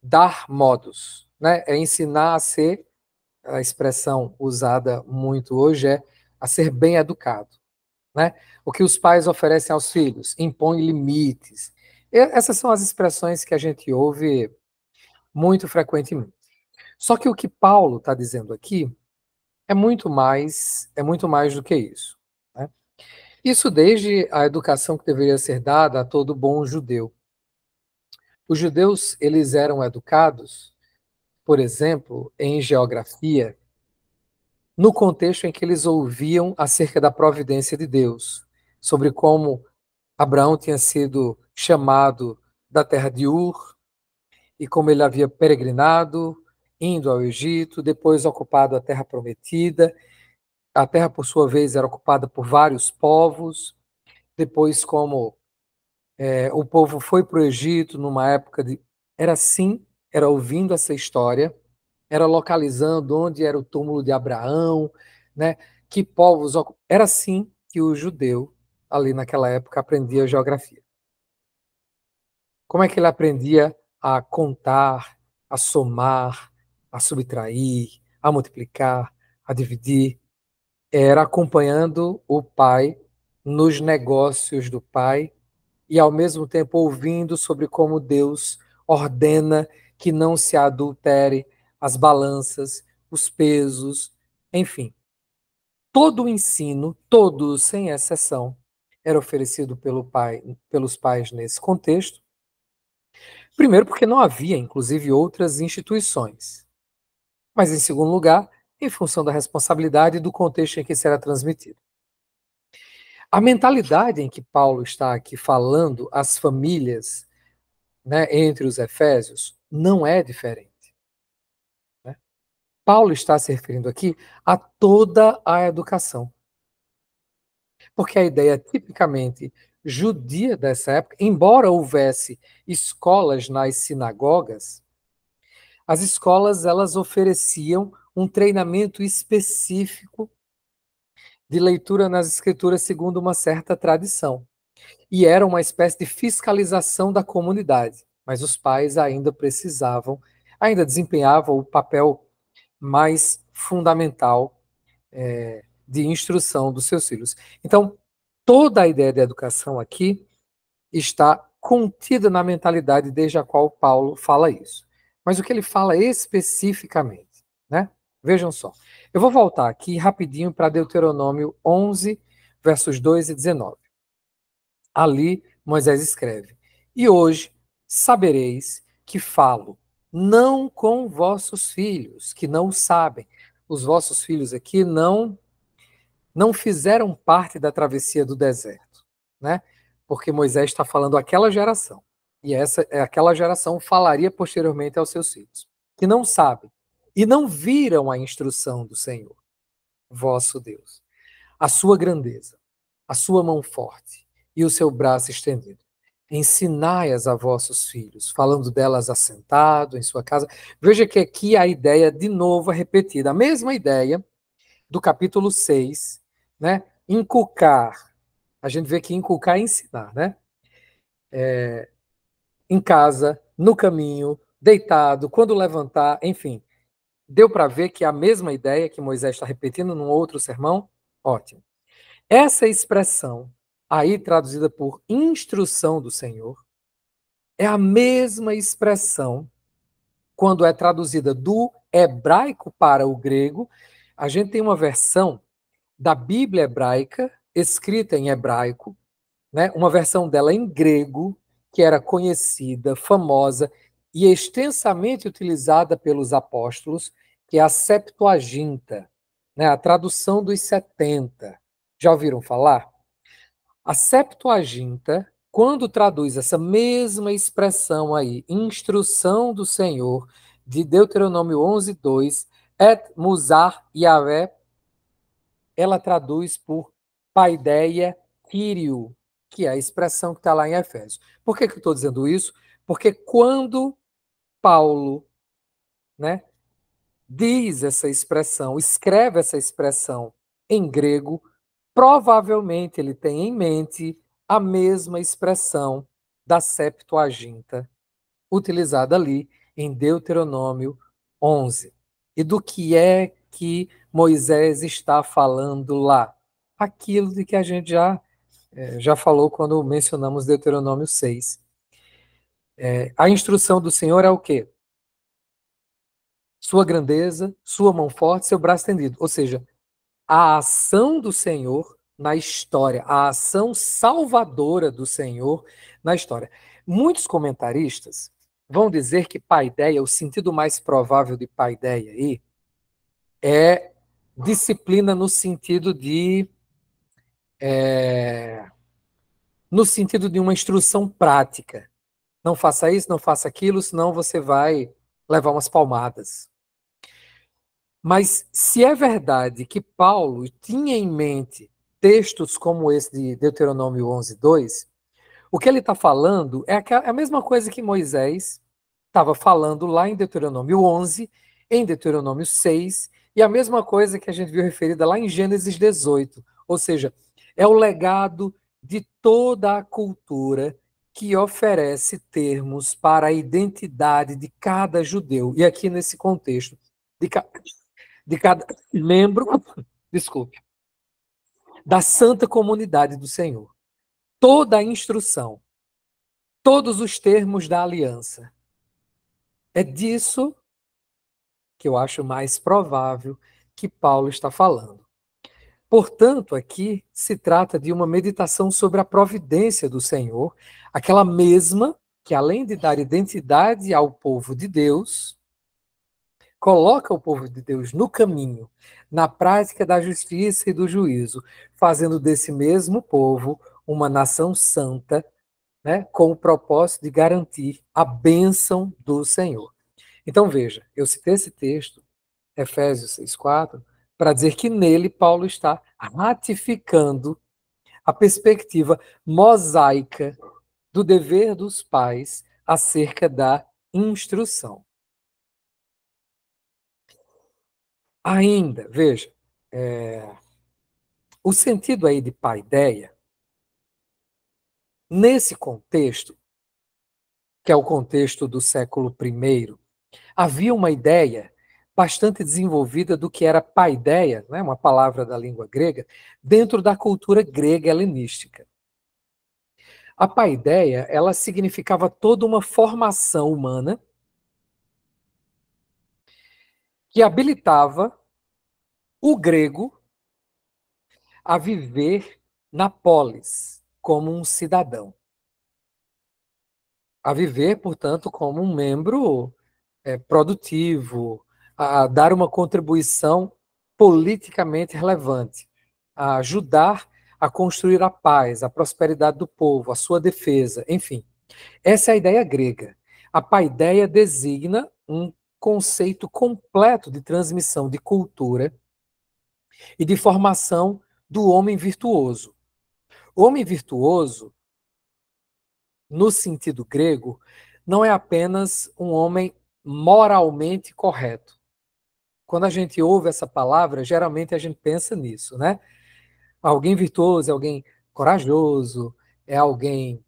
dar modos, né? É ensinar a ser a expressão usada muito hoje é a ser bem educado. Né? O que os pais oferecem aos filhos? Impõe limites. E essas são as expressões que a gente ouve muito frequentemente. Só que o que Paulo está dizendo aqui é muito mais, é muito mais do que isso. Né? Isso desde a educação que deveria ser dada a todo bom judeu. Os judeus eles eram educados, por exemplo, em geografia, no contexto em que eles ouviam acerca da providência de Deus, sobre como Abraão tinha sido chamado da terra de Ur e como ele havia peregrinado, indo ao Egito, depois ocupado a terra prometida. A terra, por sua vez, era ocupada por vários povos. Depois, como é, o povo foi para o Egito numa época de. Era assim, era ouvindo essa história era localizando onde era o túmulo de Abraão, né? que povos. Era assim que o judeu, ali naquela época, aprendia geografia. Como é que ele aprendia a contar, a somar, a subtrair, a multiplicar, a dividir? Era acompanhando o pai nos negócios do pai e, ao mesmo tempo, ouvindo sobre como Deus ordena que não se adultere, as balanças, os pesos, enfim. Todo o ensino, todos, sem exceção, era oferecido pelo pai, pelos pais nesse contexto. Primeiro, porque não havia, inclusive, outras instituições. Mas, em segundo lugar, em função da responsabilidade e do contexto em que será transmitido. A mentalidade em que Paulo está aqui falando às famílias né, entre os efésios não é diferente. Paulo está se referindo aqui a toda a educação. Porque a ideia tipicamente judia dessa época, embora houvesse escolas nas sinagogas, as escolas elas ofereciam um treinamento específico de leitura nas escrituras segundo uma certa tradição. E era uma espécie de fiscalização da comunidade, mas os pais ainda precisavam, ainda desempenhavam o papel mais fundamental é, de instrução dos seus filhos. Então, toda a ideia de educação aqui está contida na mentalidade desde a qual Paulo fala isso. Mas o que ele fala especificamente, né? Vejam só. Eu vou voltar aqui rapidinho para Deuteronômio 11, versos 2 e 19. Ali Moisés escreve: E hoje sabereis que falo não com vossos filhos, que não sabem. Os vossos filhos aqui não não fizeram parte da travessia do deserto, né? Porque Moisés está falando aquela geração. E essa é, aquela geração falaria posteriormente aos seus filhos, que não sabem e não viram a instrução do Senhor, vosso Deus, a sua grandeza, a sua mão forte e o seu braço estendido ensinai-as a vossos filhos, falando delas assentado em sua casa. Veja que aqui a ideia, de novo, é repetida, a mesma ideia do capítulo 6, né? Inculcar. A gente vê que inculcar é ensinar, né? É, em casa, no caminho, deitado, quando levantar, enfim. Deu para ver que é a mesma ideia que Moisés está repetindo num outro sermão? Ótimo. Essa expressão aí traduzida por instrução do Senhor, é a mesma expressão quando é traduzida do hebraico para o grego. A gente tem uma versão da Bíblia hebraica, escrita em hebraico, né? uma versão dela em grego, que era conhecida, famosa e extensamente utilizada pelos apóstolos, que é a Septuaginta, né? a tradução dos 70. Já ouviram falar? A Septuaginta, quando traduz essa mesma expressão aí, instrução do Senhor, de Deuteronômio 11, 2, et musar Yahvé, ela traduz por paideia Kyrio, que é a expressão que está lá em Efésios. Por que, que eu estou dizendo isso? Porque quando Paulo né, diz essa expressão, escreve essa expressão em grego, Provavelmente ele tem em mente a mesma expressão da Septuaginta, utilizada ali em Deuteronômio 11. E do que é que Moisés está falando lá? Aquilo de que a gente já, é, já falou quando mencionamos Deuteronômio 6. É, a instrução do Senhor é o quê? Sua grandeza, sua mão forte, seu braço tendido. Ou seja, a ação do Senhor na história, a ação salvadora do Senhor na história. Muitos comentaristas vão dizer que paideia, o sentido mais provável de paideia aí, é disciplina no sentido de é, no sentido de uma instrução prática. Não faça isso, não faça aquilo, senão você vai levar umas palmadas. Mas se é verdade que Paulo tinha em mente textos como esse de Deuteronômio 11, 2, o que ele está falando é, é a mesma coisa que Moisés estava falando lá em Deuteronômio 11, em Deuteronômio 6, e a mesma coisa que a gente viu referida lá em Gênesis 18. Ou seja, é o legado de toda a cultura que oferece termos para a identidade de cada judeu. E aqui nesse contexto, de cada de cada membro, desculpe, da santa comunidade do Senhor. Toda a instrução, todos os termos da aliança. É disso que eu acho mais provável que Paulo está falando. Portanto, aqui se trata de uma meditação sobre a providência do Senhor, aquela mesma que, além de dar identidade ao povo de Deus, Coloca o povo de Deus no caminho, na prática da justiça e do juízo, fazendo desse mesmo povo uma nação santa, né, com o propósito de garantir a bênção do Senhor. Então veja, eu citei esse texto, Efésios 6,4, para dizer que nele Paulo está ratificando a perspectiva mosaica do dever dos pais acerca da instrução. Ainda, veja, é, o sentido aí de paideia, nesse contexto, que é o contexto do século I, havia uma ideia bastante desenvolvida do que era paideia, né, uma palavra da língua grega, dentro da cultura grega helenística. A paideia, ela significava toda uma formação humana que habilitava o grego a viver na polis como um cidadão. A viver, portanto, como um membro é, produtivo, a dar uma contribuição politicamente relevante, a ajudar a construir a paz, a prosperidade do povo, a sua defesa, enfim. Essa é a ideia grega. A paideia designa um conceito completo de transmissão de cultura e de formação do homem virtuoso. homem virtuoso, no sentido grego, não é apenas um homem moralmente correto. Quando a gente ouve essa palavra, geralmente a gente pensa nisso, né? Alguém virtuoso é alguém corajoso, é alguém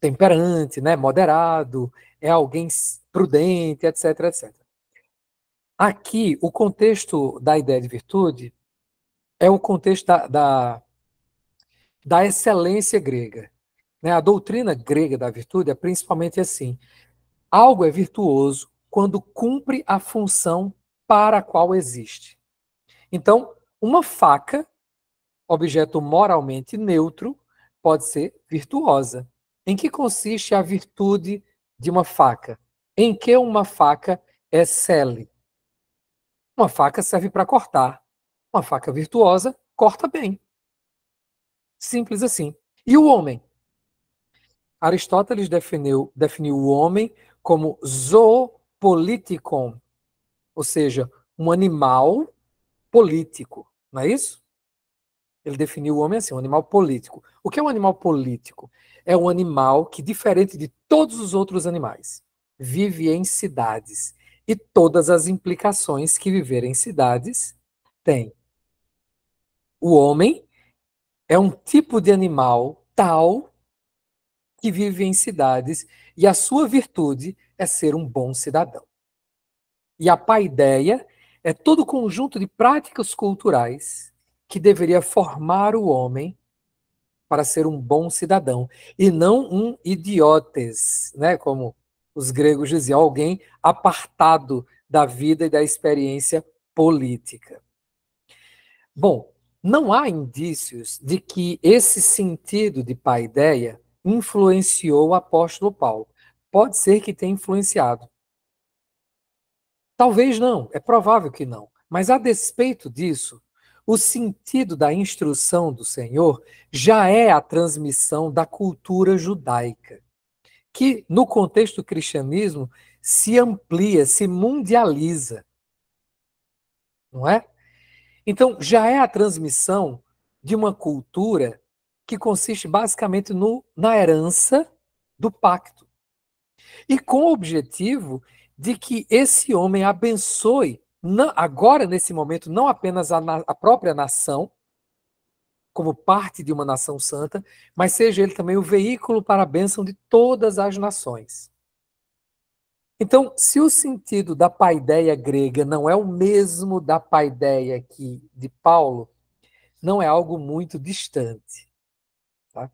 temperante, né, moderado, é alguém prudente, etc, etc. Aqui, o contexto da ideia de virtude é o contexto da, da, da excelência grega. Né? A doutrina grega da virtude é principalmente assim: algo é virtuoso quando cumpre a função para a qual existe. Então, uma faca, objeto moralmente neutro, pode ser virtuosa. Em que consiste a virtude de uma faca? Em que uma faca excele? É uma faca serve para cortar. Uma faca virtuosa corta bem. Simples assim. E o homem? Aristóteles definiu, definiu o homem como zoopolitikon, ou seja, um animal político, não é isso? Ele definiu o homem assim, um animal político. O que é um animal político? É um animal que, diferente de todos os outros animais, vive em cidades e todas as implicações que viver em cidades tem. O homem é um tipo de animal tal que vive em cidades e a sua virtude é ser um bom cidadão. E a paideia é todo conjunto de práticas culturais que deveria formar o homem para ser um bom cidadão e não um idiotes, né, como os gregos diziam, alguém apartado da vida e da experiência política. Bom, não há indícios de que esse sentido de paideia influenciou o apóstolo Paulo. Pode ser que tenha influenciado. Talvez não, é provável que não. Mas a despeito disso, o sentido da instrução do Senhor já é a transmissão da cultura judaica que no contexto do cristianismo se amplia, se mundializa. Não é? Então, já é a transmissão de uma cultura que consiste basicamente no, na herança do pacto. E com o objetivo de que esse homem abençoe, agora nesse momento, não apenas a, na, a própria nação, como parte de uma nação santa, mas seja ele também o veículo para a bênção de todas as nações. Então, se o sentido da paideia grega não é o mesmo da paideia que de Paulo, não é algo muito distante. Tá?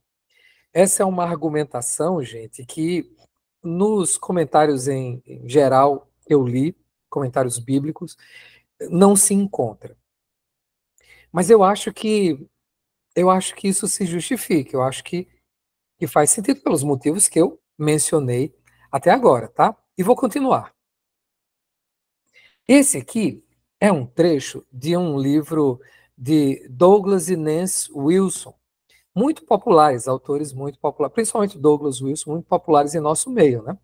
Essa é uma argumentação, gente, que nos comentários em geral eu li, comentários bíblicos, não se encontra. Mas eu acho que eu acho que isso se justifica, eu acho que, que faz sentido pelos motivos que eu mencionei até agora, tá? E vou continuar. Esse aqui é um trecho de um livro de Douglas e Nance Wilson, muito populares, autores muito populares, principalmente Douglas Wilson, muito populares em nosso meio, né?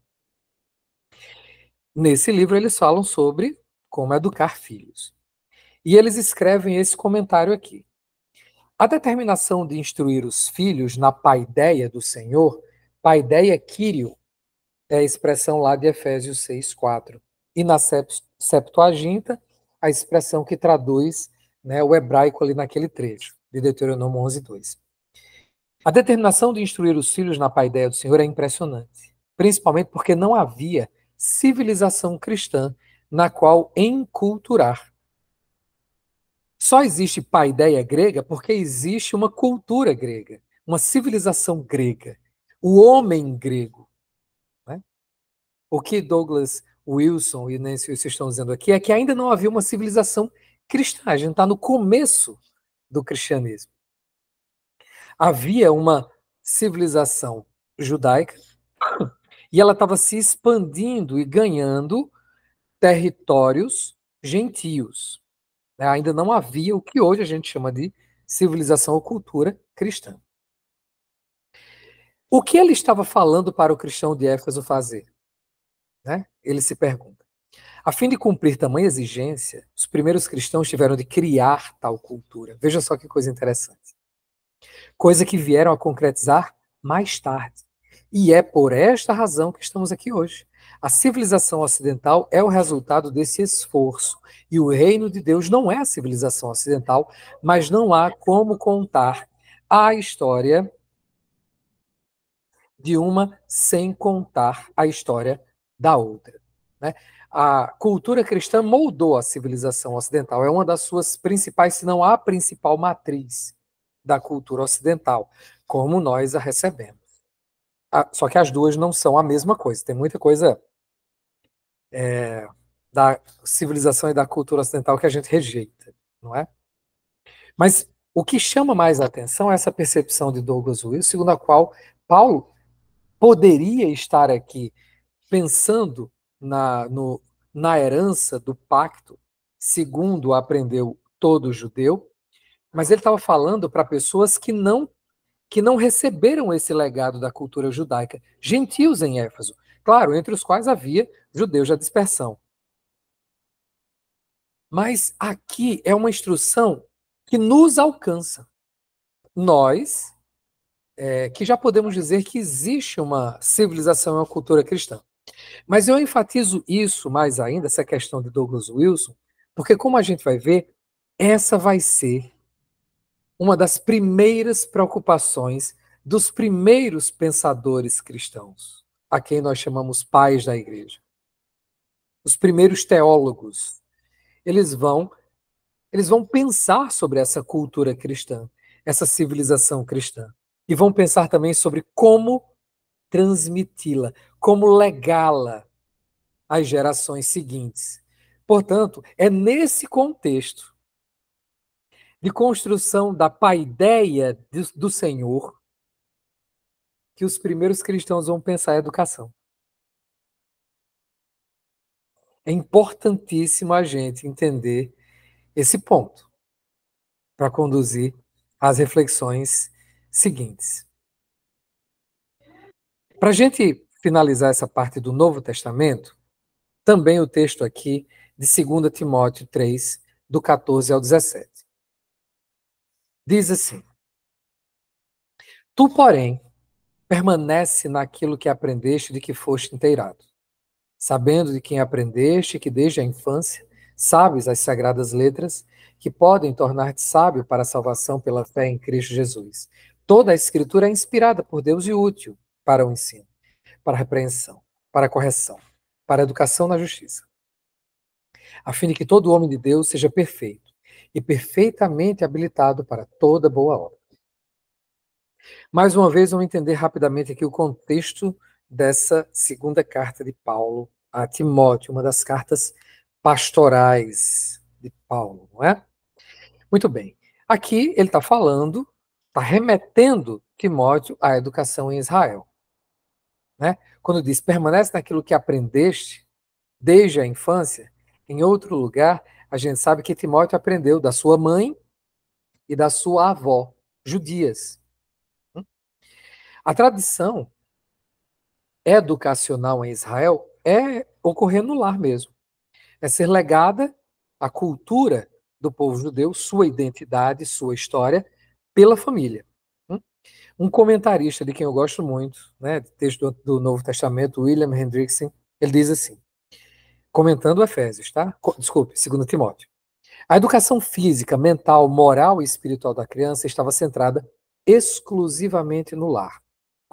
Nesse livro eles falam sobre como educar filhos. E eles escrevem esse comentário aqui. A determinação de instruir os filhos na paideia do Senhor, paideia quírio é a expressão lá de Efésios 6, 4. E na Septuaginta, a expressão que traduz né, o hebraico ali naquele trecho, de Deuteronômio 11, 2. A determinação de instruir os filhos na paideia do Senhor é impressionante, principalmente porque não havia civilização cristã na qual enculturar só existe paideia grega porque existe uma cultura grega, uma civilização grega, o homem grego. Né? O que Douglas Wilson e Nancy Wilson estão dizendo aqui é que ainda não havia uma civilização cristã, a gente está no começo do cristianismo. Havia uma civilização judaica e ela estava se expandindo e ganhando territórios gentios. Né? Ainda não havia o que hoje a gente chama de civilização ou cultura cristã. O que ele estava falando para o cristão de Éfeso fazer? Né? Ele se pergunta. A fim de cumprir tamanha exigência, os primeiros cristãos tiveram de criar tal cultura. Veja só que coisa interessante. Coisa que vieram a concretizar mais tarde. E é por esta razão que estamos aqui hoje. A civilização ocidental é o resultado desse esforço. E o reino de Deus não é a civilização ocidental, mas não há como contar a história de uma sem contar a história da outra. Né? A cultura cristã moldou a civilização ocidental, é uma das suas principais, se não a principal matriz da cultura ocidental, como nós a recebemos. Ah, só que as duas não são a mesma coisa, tem muita coisa é, da civilização e da cultura ocidental que a gente rejeita, não é? Mas o que chama mais a atenção é essa percepção de Douglas Will, segundo a qual Paulo poderia estar aqui pensando na, no, na herança do pacto, segundo aprendeu todo judeu, mas ele estava falando para pessoas que não que não receberam esse legado da cultura judaica, gentios em Éfeso, claro, entre os quais havia judeus da dispersão. Mas aqui é uma instrução que nos alcança. Nós, é, que já podemos dizer que existe uma civilização e uma cultura cristã. Mas eu enfatizo isso mais ainda, essa questão de Douglas Wilson, porque, como a gente vai ver, essa vai ser uma das primeiras preocupações dos primeiros pensadores cristãos a quem nós chamamos pais da igreja. Os primeiros teólogos, eles vão eles vão pensar sobre essa cultura cristã, essa civilização cristã, e vão pensar também sobre como transmiti-la, como legá-la às gerações seguintes. Portanto, é nesse contexto de construção da paideia do Senhor que os primeiros cristãos vão pensar a é educação. É importantíssimo a gente entender esse ponto para conduzir as reflexões seguintes. Para a gente finalizar essa parte do Novo Testamento, também o texto aqui de 2 Timóteo 3, do 14 ao 17. Diz assim: Tu, porém, Permanece naquilo que aprendeste de que foste inteirado, sabendo de quem aprendeste que desde a infância sabes as sagradas letras que podem tornar-te sábio para a salvação pela fé em Cristo Jesus. Toda a escritura é inspirada por Deus e útil para o ensino, para a repreensão, para a correção, para a educação na justiça, a fim de que todo homem de Deus seja perfeito e perfeitamente habilitado para toda boa obra. Mais uma vez, vamos entender rapidamente aqui o contexto dessa segunda carta de Paulo a Timóteo, uma das cartas pastorais de Paulo, não é? Muito bem. Aqui ele está falando, está remetendo Timóteo à educação em Israel. Né? Quando diz permanece naquilo que aprendeste desde a infância, em outro lugar, a gente sabe que Timóteo aprendeu da sua mãe e da sua avó, judias. A tradição educacional em Israel é ocorrer no lar mesmo. É ser legada a cultura do povo judeu, sua identidade, sua história, pela família. Hum? Um comentarista de quem eu gosto muito, né, texto do, Novo Testamento, William Hendrickson, ele diz assim, comentando Efésios, tá? Desculpe, segundo Timóteo. A educação física, mental, moral e espiritual da criança estava centrada exclusivamente no lar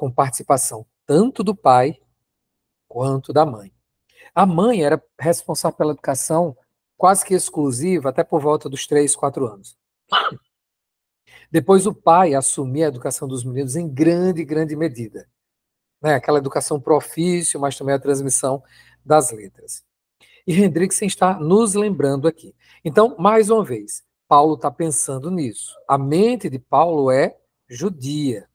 com participação tanto do pai quanto da mãe. A mãe era responsável pela educação quase que exclusiva até por volta dos 3, 4 anos. Depois o pai assumia a educação dos meninos em grande, grande medida. Né? Aquela educação pro ofício, mas também a transmissão das letras. E Hendrickson está nos lembrando aqui. Então, mais uma vez, Paulo está pensando nisso. A mente de Paulo é judia.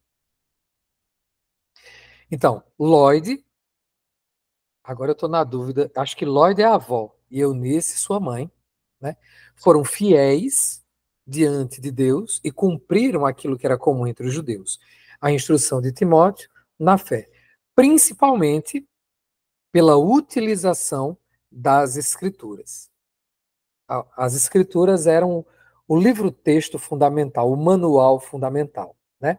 Então, Lloyd. Agora eu estou na dúvida. Acho que Lloyd é a avó e Eunice, sua mãe, né? Foram fiéis diante de Deus e cumpriram aquilo que era comum entre os judeus, a instrução de Timóteo na fé, principalmente pela utilização das escrituras. As escrituras eram o livro-texto fundamental, o manual fundamental, né?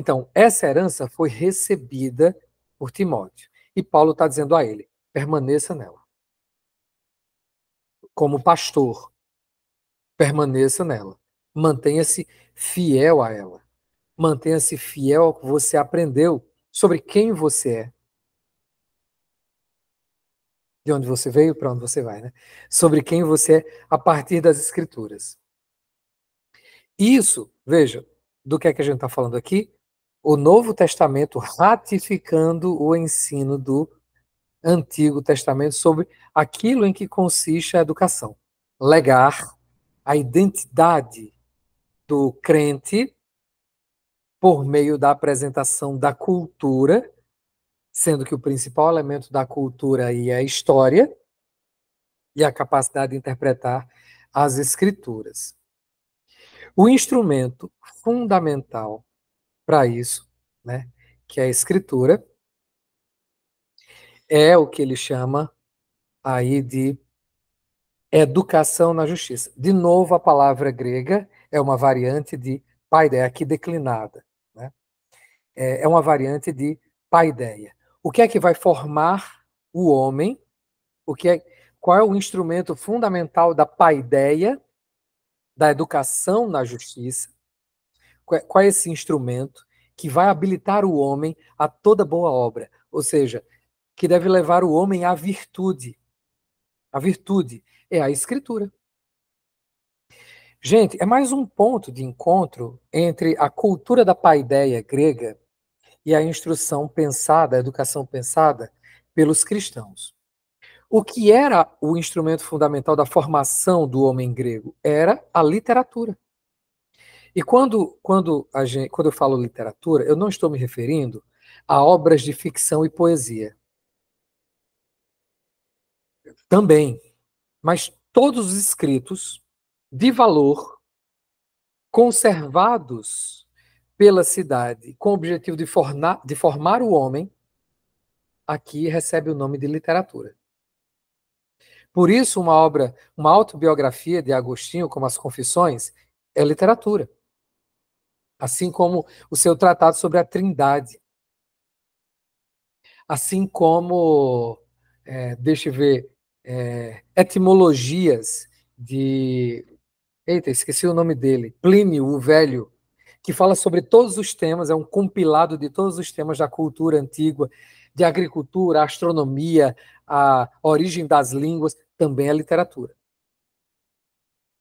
Então, essa herança foi recebida por Timóteo. E Paulo está dizendo a ele: permaneça nela. Como pastor, permaneça nela. Mantenha-se fiel a ela. Mantenha-se fiel ao que você aprendeu sobre quem você é. De onde você veio, para onde você vai, né? Sobre quem você é a partir das Escrituras. Isso, veja, do que é que a gente está falando aqui? o Novo Testamento ratificando o ensino do Antigo Testamento sobre aquilo em que consiste a educação. Legar a identidade do crente por meio da apresentação da cultura, sendo que o principal elemento da cultura aí é a história e a capacidade de interpretar as escrituras. O instrumento fundamental para isso, né? Que é a escritura é o que ele chama aí de educação na justiça. De novo, a palavra grega é uma variante de paideia, aqui declinada. Né? É, é uma variante de paideia. O que é que vai formar o homem? O que é, qual é o instrumento fundamental da paideia, da educação na justiça? É, qual é esse instrumento que vai habilitar o homem a toda boa obra, ou seja, que deve levar o homem à virtude. A virtude é a escritura. Gente, é mais um ponto de encontro entre a cultura da paideia grega e a instrução pensada, a educação pensada pelos cristãos. O que era o instrumento fundamental da formação do homem grego? Era a literatura. E quando, quando, a gente, quando eu falo literatura, eu não estou me referindo a obras de ficção e poesia. Também. Mas todos os escritos de valor conservados pela cidade com o objetivo de, fornar, de formar o homem, aqui recebe o nome de literatura. Por isso, uma obra, uma autobiografia de Agostinho, como As Confissões, é literatura assim como o seu tratado sobre a Trindade, assim como, é, deixa eu ver, é, etimologias de. Eita, esqueci o nome dele. Plínio, o Velho, que fala sobre todos os temas, é um compilado de todos os temas da cultura antiga, de agricultura, astronomia, a origem das línguas, também a literatura.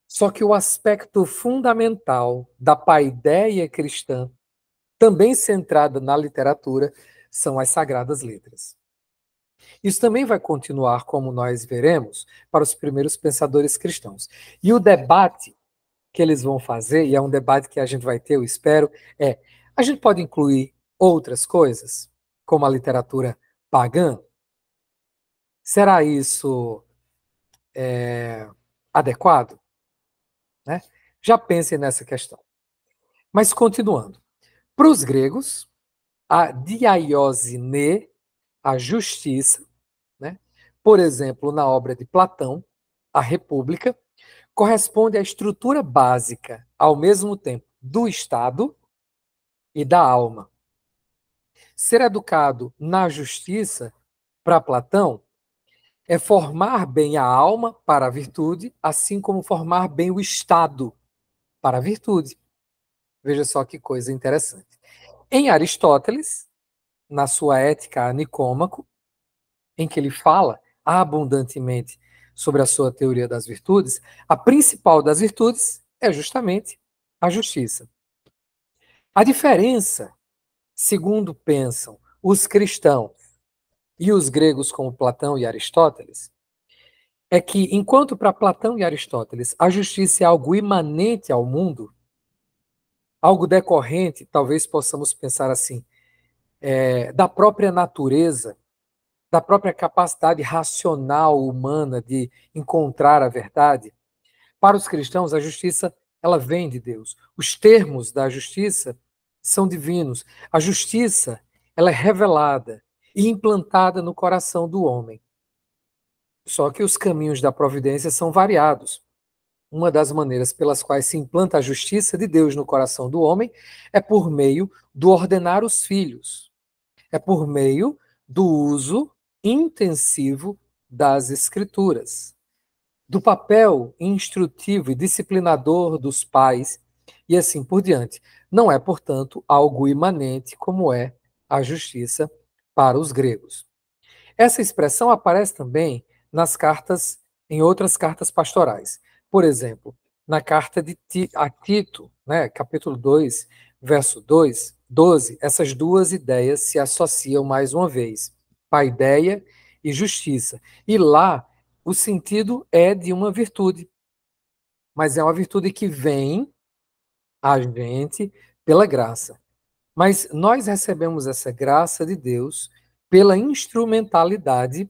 Só que o aspecto fundamental da paideia cristã, também centrada na literatura, são as sagradas letras. Isso também vai continuar, como nós veremos, para os primeiros pensadores cristãos. E o debate que eles vão fazer, e é um debate que a gente vai ter, eu espero, é: a gente pode incluir outras coisas, como a literatura pagã? Será isso é, adequado? Né? Já pensem nessa questão. Mas continuando. Para os gregos, a diaiosine, a justiça, né? por exemplo, na obra de Platão, a República, corresponde à estrutura básica, ao mesmo tempo, do Estado e da alma. Ser educado na justiça, para Platão, é formar bem a alma para a virtude, assim como formar bem o estado para a virtude. Veja só que coisa interessante. Em Aristóteles, na sua Ética a Nicômaco, em que ele fala abundantemente sobre a sua teoria das virtudes, a principal das virtudes é justamente a justiça. A diferença, segundo pensam os cristãos, e os gregos como Platão e Aristóteles, é que enquanto para Platão e Aristóteles a justiça é algo imanente ao mundo, algo decorrente, talvez possamos pensar assim, é, da própria natureza, da própria capacidade racional humana de encontrar a verdade, para os cristãos a justiça ela vem de Deus. Os termos da justiça são divinos. A justiça ela é revelada, e implantada no coração do homem. Só que os caminhos da providência são variados. Uma das maneiras pelas quais se implanta a justiça de Deus no coração do homem é por meio do ordenar os filhos, é por meio do uso intensivo das Escrituras, do papel instrutivo e disciplinador dos pais e assim por diante. Não é, portanto, algo imanente como é a justiça para os gregos. Essa expressão aparece também nas cartas, em outras cartas pastorais. Por exemplo, na carta de a Tito, né, capítulo 2, verso 2, 12, essas duas ideias se associam mais uma vez, paideia e justiça. E lá o sentido é de uma virtude, mas é uma virtude que vem a gente pela graça. Mas nós recebemos essa graça de Deus pela instrumentalidade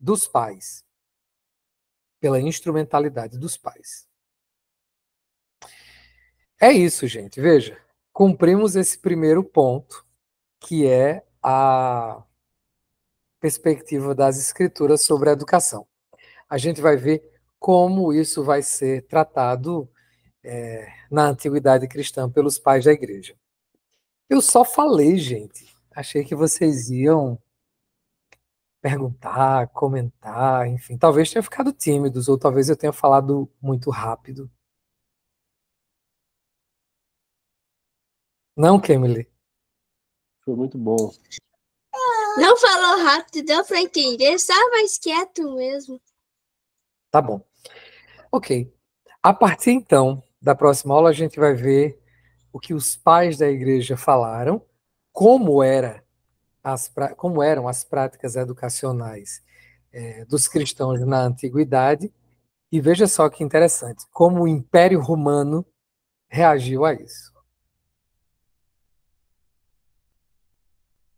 dos pais. Pela instrumentalidade dos pais. É isso, gente. Veja, cumprimos esse primeiro ponto, que é a perspectiva das escrituras sobre a educação. A gente vai ver como isso vai ser tratado é, na antiguidade cristã pelos pais da igreja. Eu só falei, gente. Achei que vocês iam perguntar, comentar, enfim. Talvez tenha ficado tímidos, ou talvez eu tenha falado muito rápido. Não, Kemily? Foi muito bom. Não falou rápido, deu para entender. Estava mais quieto mesmo. Tá bom. Ok. A partir então da próxima aula, a gente vai ver o que os pais da igreja falaram, como, era as, como eram as práticas educacionais é, dos cristãos na antiguidade, e veja só que interessante, como o Império Romano reagiu a isso.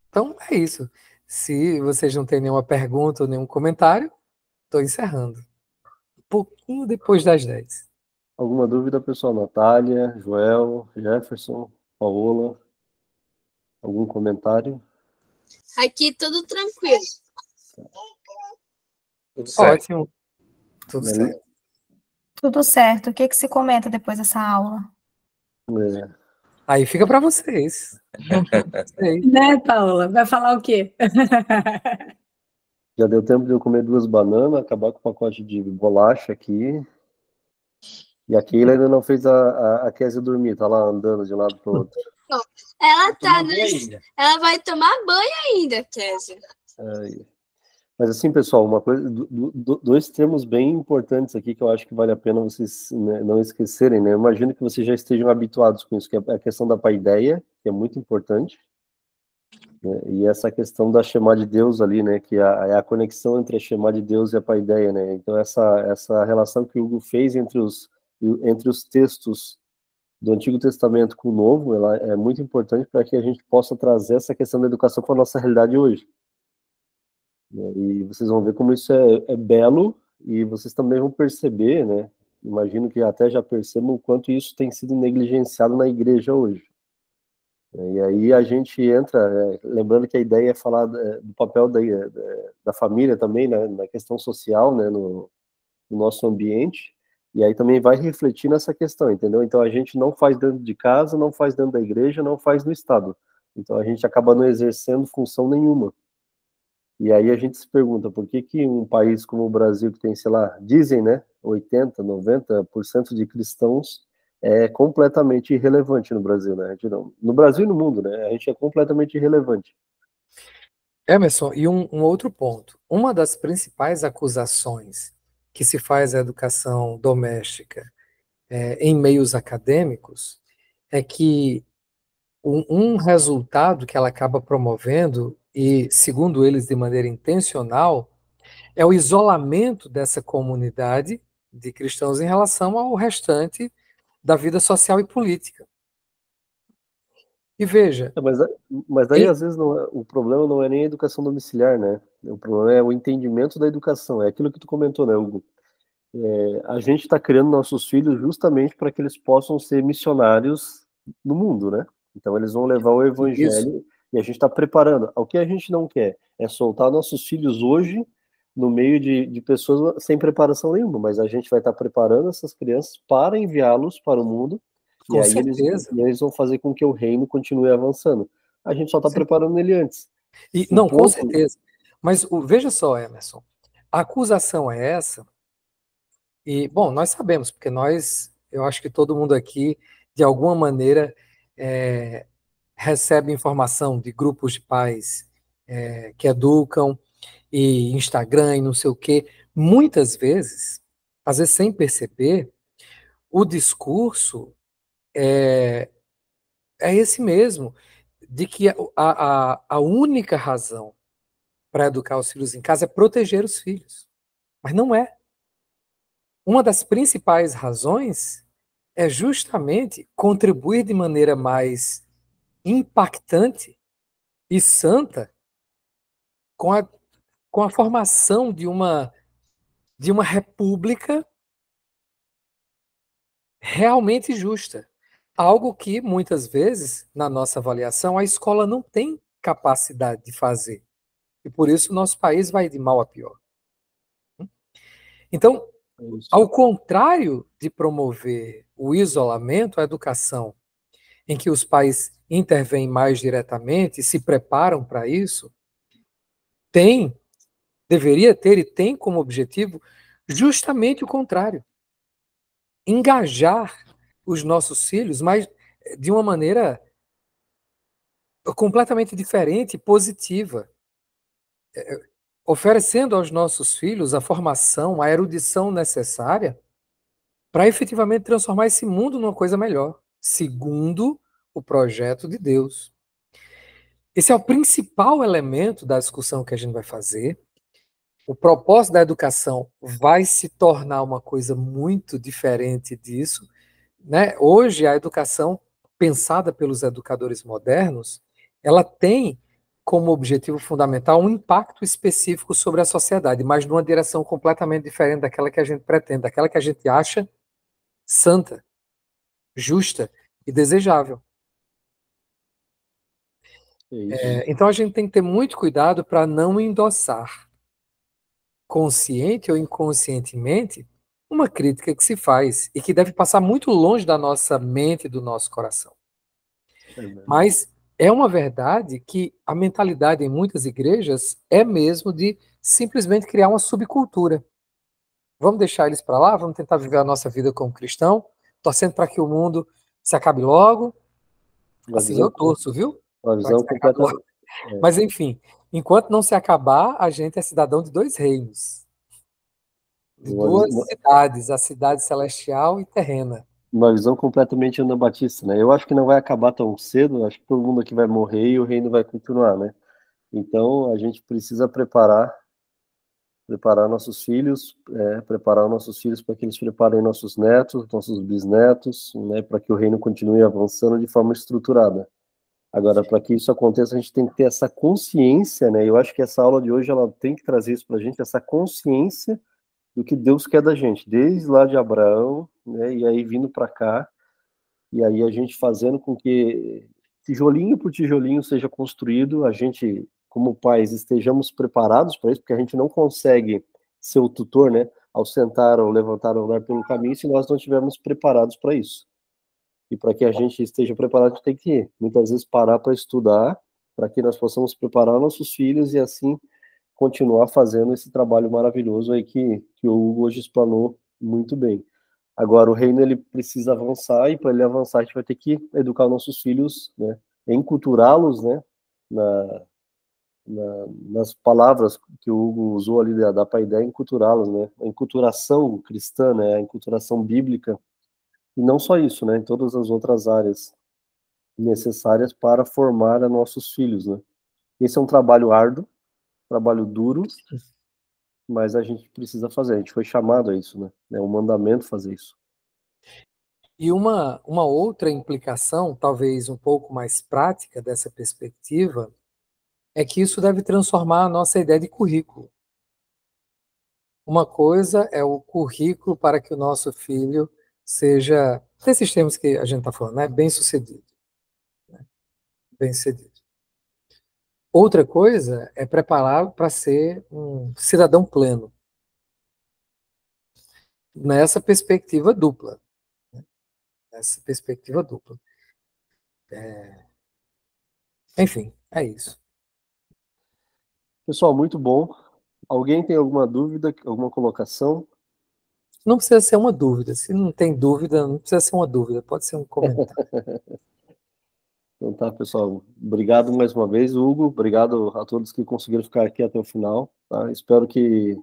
Então é isso. Se vocês não têm nenhuma pergunta ou nenhum comentário, estou encerrando. Um pouquinho depois das 10. Alguma dúvida, pessoal? Natália, Joel, Jefferson, Paola? Algum comentário? Aqui tudo tranquilo. Tudo certo. Ótimo. Tudo Beleza? certo. Tudo certo. O que, que se comenta depois dessa aula? É. Aí fica para vocês. né, Paola? Vai falar o quê? Já deu tempo de eu comer duas bananas, acabar com o pacote de bolacha aqui. E a Keila ainda não fez a, a, a Kézia dormir, tá lá andando de um lado o outro. Ela tá no... Ela vai tomar banho ainda, Kézia. É. Mas assim, pessoal, uma coisa, dois termos bem importantes aqui que eu acho que vale a pena vocês né, não esquecerem, né? Eu imagino que vocês já estejam habituados com isso, que é a questão da paideia, que é muito importante, né? e essa questão da chamar de Deus ali, né? Que é a, é a conexão entre a chamar de Deus e a paideia, né? Então essa essa relação que o Hugo fez entre os entre os textos do Antigo Testamento com o Novo, ela é muito importante para que a gente possa trazer essa questão da educação para a nossa realidade hoje. E vocês vão ver como isso é, é belo e vocês também vão perceber, né? Imagino que até já percebam o quanto isso tem sido negligenciado na igreja hoje. E aí a gente entra, né, lembrando que a ideia é falar é, do papel da, é, da família também, né, na questão social, né, no, no nosso ambiente, e aí também vai refletir nessa questão, entendeu? Então a gente não faz dentro de casa, não faz dentro da igreja, não faz no Estado. Então a gente acaba não exercendo função nenhuma. E aí a gente se pergunta por que, que um país como o Brasil, que tem, sei lá, dizem, né, 80, 90% de cristãos, é completamente irrelevante no Brasil, né? Não, no Brasil e no mundo, né? A gente é completamente irrelevante. Emerson, e um, um outro ponto. Uma das principais acusações que se faz a educação doméstica é, em meios acadêmicos é que um, um resultado que ela acaba promovendo, e segundo eles de maneira intencional, é o isolamento dessa comunidade de cristãos em relação ao restante da vida social e política. E veja. É, mas, mas aí, e... às vezes, não é, o problema não é nem a educação domiciliar, né? O problema é o entendimento da educação. É aquilo que tu comentou, né, Hugo? É, a gente está criando nossos filhos justamente para que eles possam ser missionários no mundo, né? Então, eles vão levar o evangelho Isso. e a gente está preparando. O que a gente não quer é soltar nossos filhos hoje no meio de, de pessoas sem preparação nenhuma, mas a gente vai estar tá preparando essas crianças para enviá-los para o mundo com e aí certeza. Eles, eles, vão fazer com que o reino continue avançando. A gente só está preparando ele antes. E, não, com certeza. Mas o, veja só, Emerson, a acusação é essa, e, bom, nós sabemos, porque nós, eu acho que todo mundo aqui, de alguma maneira, é, recebe informação de grupos de pais é, que educam, e Instagram e não sei o quê. Muitas vezes, às vezes sem perceber, o discurso é, é esse mesmo, de que a, a, a única razão para educar os filhos em casa é proteger os filhos. Mas não é. Uma das principais razões é justamente contribuir de maneira mais impactante e santa com a, com a formação de uma, de uma república realmente justa. Algo que muitas vezes, na nossa avaliação, a escola não tem capacidade de fazer. E por isso o nosso país vai de mal a pior. Então, é ao contrário de promover o isolamento, a educação, em que os pais intervêm mais diretamente se preparam para isso, tem, deveria ter e tem como objetivo justamente o contrário: engajar os nossos filhos, mas eh, de uma maneira completamente diferente, positiva, eh, eh, oferecendo aos nossos filhos a formação, a erudição necessária para efetivamente transformar esse mundo numa coisa melhor, segundo o projeto de Deus. Esse é o principal elemento da discussão que a gente vai fazer. O propósito da educação vai se tornar uma coisa muito diferente disso, né? Hoje, a educação pensada pelos educadores modernos, ela tem como objetivo fundamental um impacto específico sobre a sociedade, mas numa direção completamente diferente daquela que a gente pretende, daquela que a gente acha santa, justa e desejável. É, é então a gente tem que ter muito cuidado para não endossar, consciente ou inconscientemente, uma crítica que se faz e que deve passar muito longe da nossa mente e do nosso coração. É Mas é uma verdade que a mentalidade em muitas igrejas é mesmo de simplesmente criar uma subcultura. Vamos deixar eles para lá, vamos tentar viver a nossa vida como cristão, torcendo para que o mundo se acabe logo. Assim, eu torço, viu? Mas enfim, enquanto não se acabar, a gente é cidadão de dois reinos de duas cidades, a cidade celestial e terrena. Uma visão completamente anabatista, né? Eu acho que não vai acabar tão cedo, acho que todo mundo aqui vai morrer e o reino vai continuar, né? Então a gente precisa preparar preparar nossos filhos, é, preparar nossos filhos para que eles preparem nossos netos, nossos bisnetos, né, para que o reino continue avançando de forma estruturada. Agora, para que isso aconteça, a gente tem que ter essa consciência, né? Eu acho que essa aula de hoje ela tem que trazer isso para a gente, essa consciência do que Deus quer da gente, desde lá de Abraão, né, e aí vindo para cá, e aí a gente fazendo com que tijolinho por tijolinho seja construído, a gente, como pais, estejamos preparados para isso, porque a gente não consegue ser o tutor, né, ao sentar ou levantar ou andar pelo caminho, se nós não estivermos preparados para isso. E para que a gente esteja preparado, a gente tem que muitas vezes parar para estudar, para que nós possamos preparar nossos filhos e assim continuar fazendo esse trabalho maravilhoso aí que, que o Hugo hoje explanou muito bem. Agora, o reino ele precisa avançar e para ele avançar a gente vai ter que educar nossos filhos, né? enculturá-los né? Na, na, nas palavras que o Hugo usou ali para a ideia, enculturá-los, né? a enculturação cristã, né? a enculturação bíblica, e não só isso, né? em todas as outras áreas necessárias para formar a nossos filhos. Né? Esse é um trabalho árduo, trabalho duro, mas a gente precisa fazer. A gente foi chamado a isso, né? É um mandamento fazer isso. E uma, uma outra implicação, talvez um pouco mais prática dessa perspectiva, é que isso deve transformar a nossa ideia de currículo. Uma coisa é o currículo para que o nosso filho seja, nesses termos que a gente está falando, né? bem sucedido. Né? Bem sucedido. Outra coisa é preparar para ser um cidadão pleno. Nessa perspectiva dupla. Né? Nessa perspectiva dupla. É... Enfim, é isso. Pessoal, muito bom. Alguém tem alguma dúvida, alguma colocação? Não precisa ser uma dúvida. Se não tem dúvida, não precisa ser uma dúvida, pode ser um comentário. Então tá, pessoal. Obrigado mais uma vez, Hugo. Obrigado a todos que conseguiram ficar aqui até o final. Tá? Espero que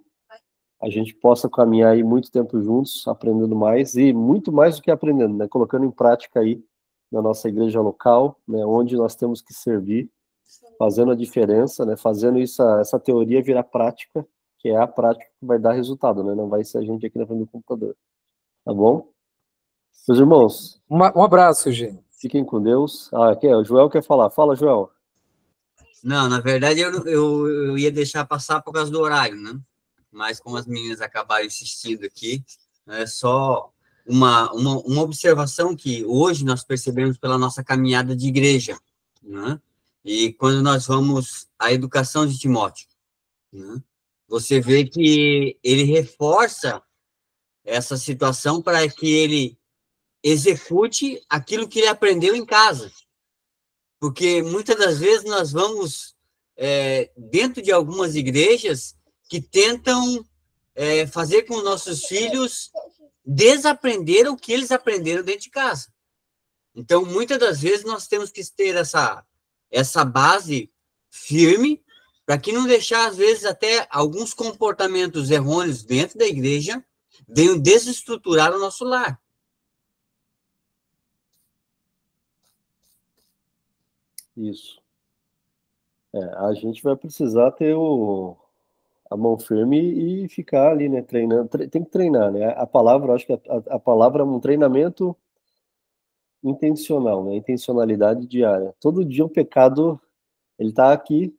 a gente possa caminhar aí muito tempo juntos, aprendendo mais e muito mais do que aprendendo, né? Colocando em prática aí na nossa igreja local, né? Onde nós temos que servir, fazendo a diferença, né? Fazendo isso, essa teoria virar prática, que é a prática que vai dar resultado, né? Não vai ser a gente aqui na frente do computador. Tá bom? Meus irmãos. um abraço, gente. Fiquem com Deus. Ah, aqui, o Joel quer falar. Fala, Joel. Não, na verdade eu, eu, eu, ia deixar passar por causa do horário, né? Mas como as meninas acabaram insistindo aqui, é só uma, uma, uma observação que hoje nós percebemos pela nossa caminhada de igreja, né? E quando nós vamos à educação de Timóteo, né? você vê que ele reforça essa situação para que ele execute aquilo que ele aprendeu em casa. Porque muitas das vezes nós vamos é, dentro de algumas igrejas que tentam é, fazer com nossos filhos desaprender o que eles aprenderam dentro de casa. Então, muitas das vezes nós temos que ter essa, essa base firme para que não deixar, às vezes, até alguns comportamentos errôneos dentro da igreja venham desestruturar o nosso lar. Isso. É, a gente vai precisar ter o, a mão firme e ficar ali, né? Treinando. Tre tem que treinar, né? A palavra, acho que a, a, palavra é um treinamento intencional, né? Intencionalidade diária. Todo dia o pecado, ele tá aqui,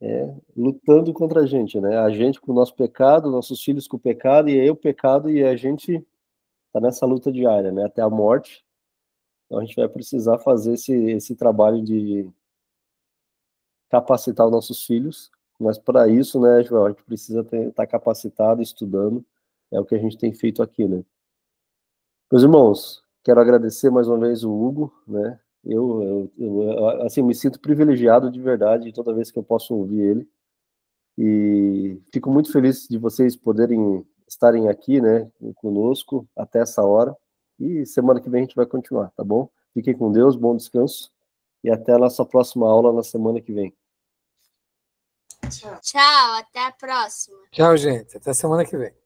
é, lutando contra a gente, né? A gente com o nosso pecado, nossos filhos com o pecado, e aí o pecado, e a gente tá nessa luta diária, né? Até a morte. Então a gente vai precisar fazer esse, esse trabalho de capacitar os nossos filhos, mas para isso, né, João, a gente precisa estar tá capacitado, estudando, é o que a gente tem feito aqui, né. Meus irmãos, quero agradecer mais uma vez o Hugo, né, eu, eu, eu assim, me sinto privilegiado de verdade toda vez que eu posso ouvir ele, e fico muito feliz de vocês poderem estarem aqui, né, conosco até essa hora. E semana que vem a gente vai continuar, tá bom? Fiquem com Deus, bom descanso e até a nossa próxima aula na semana que vem. Tchau, até a próxima. Tchau, gente. Até semana que vem.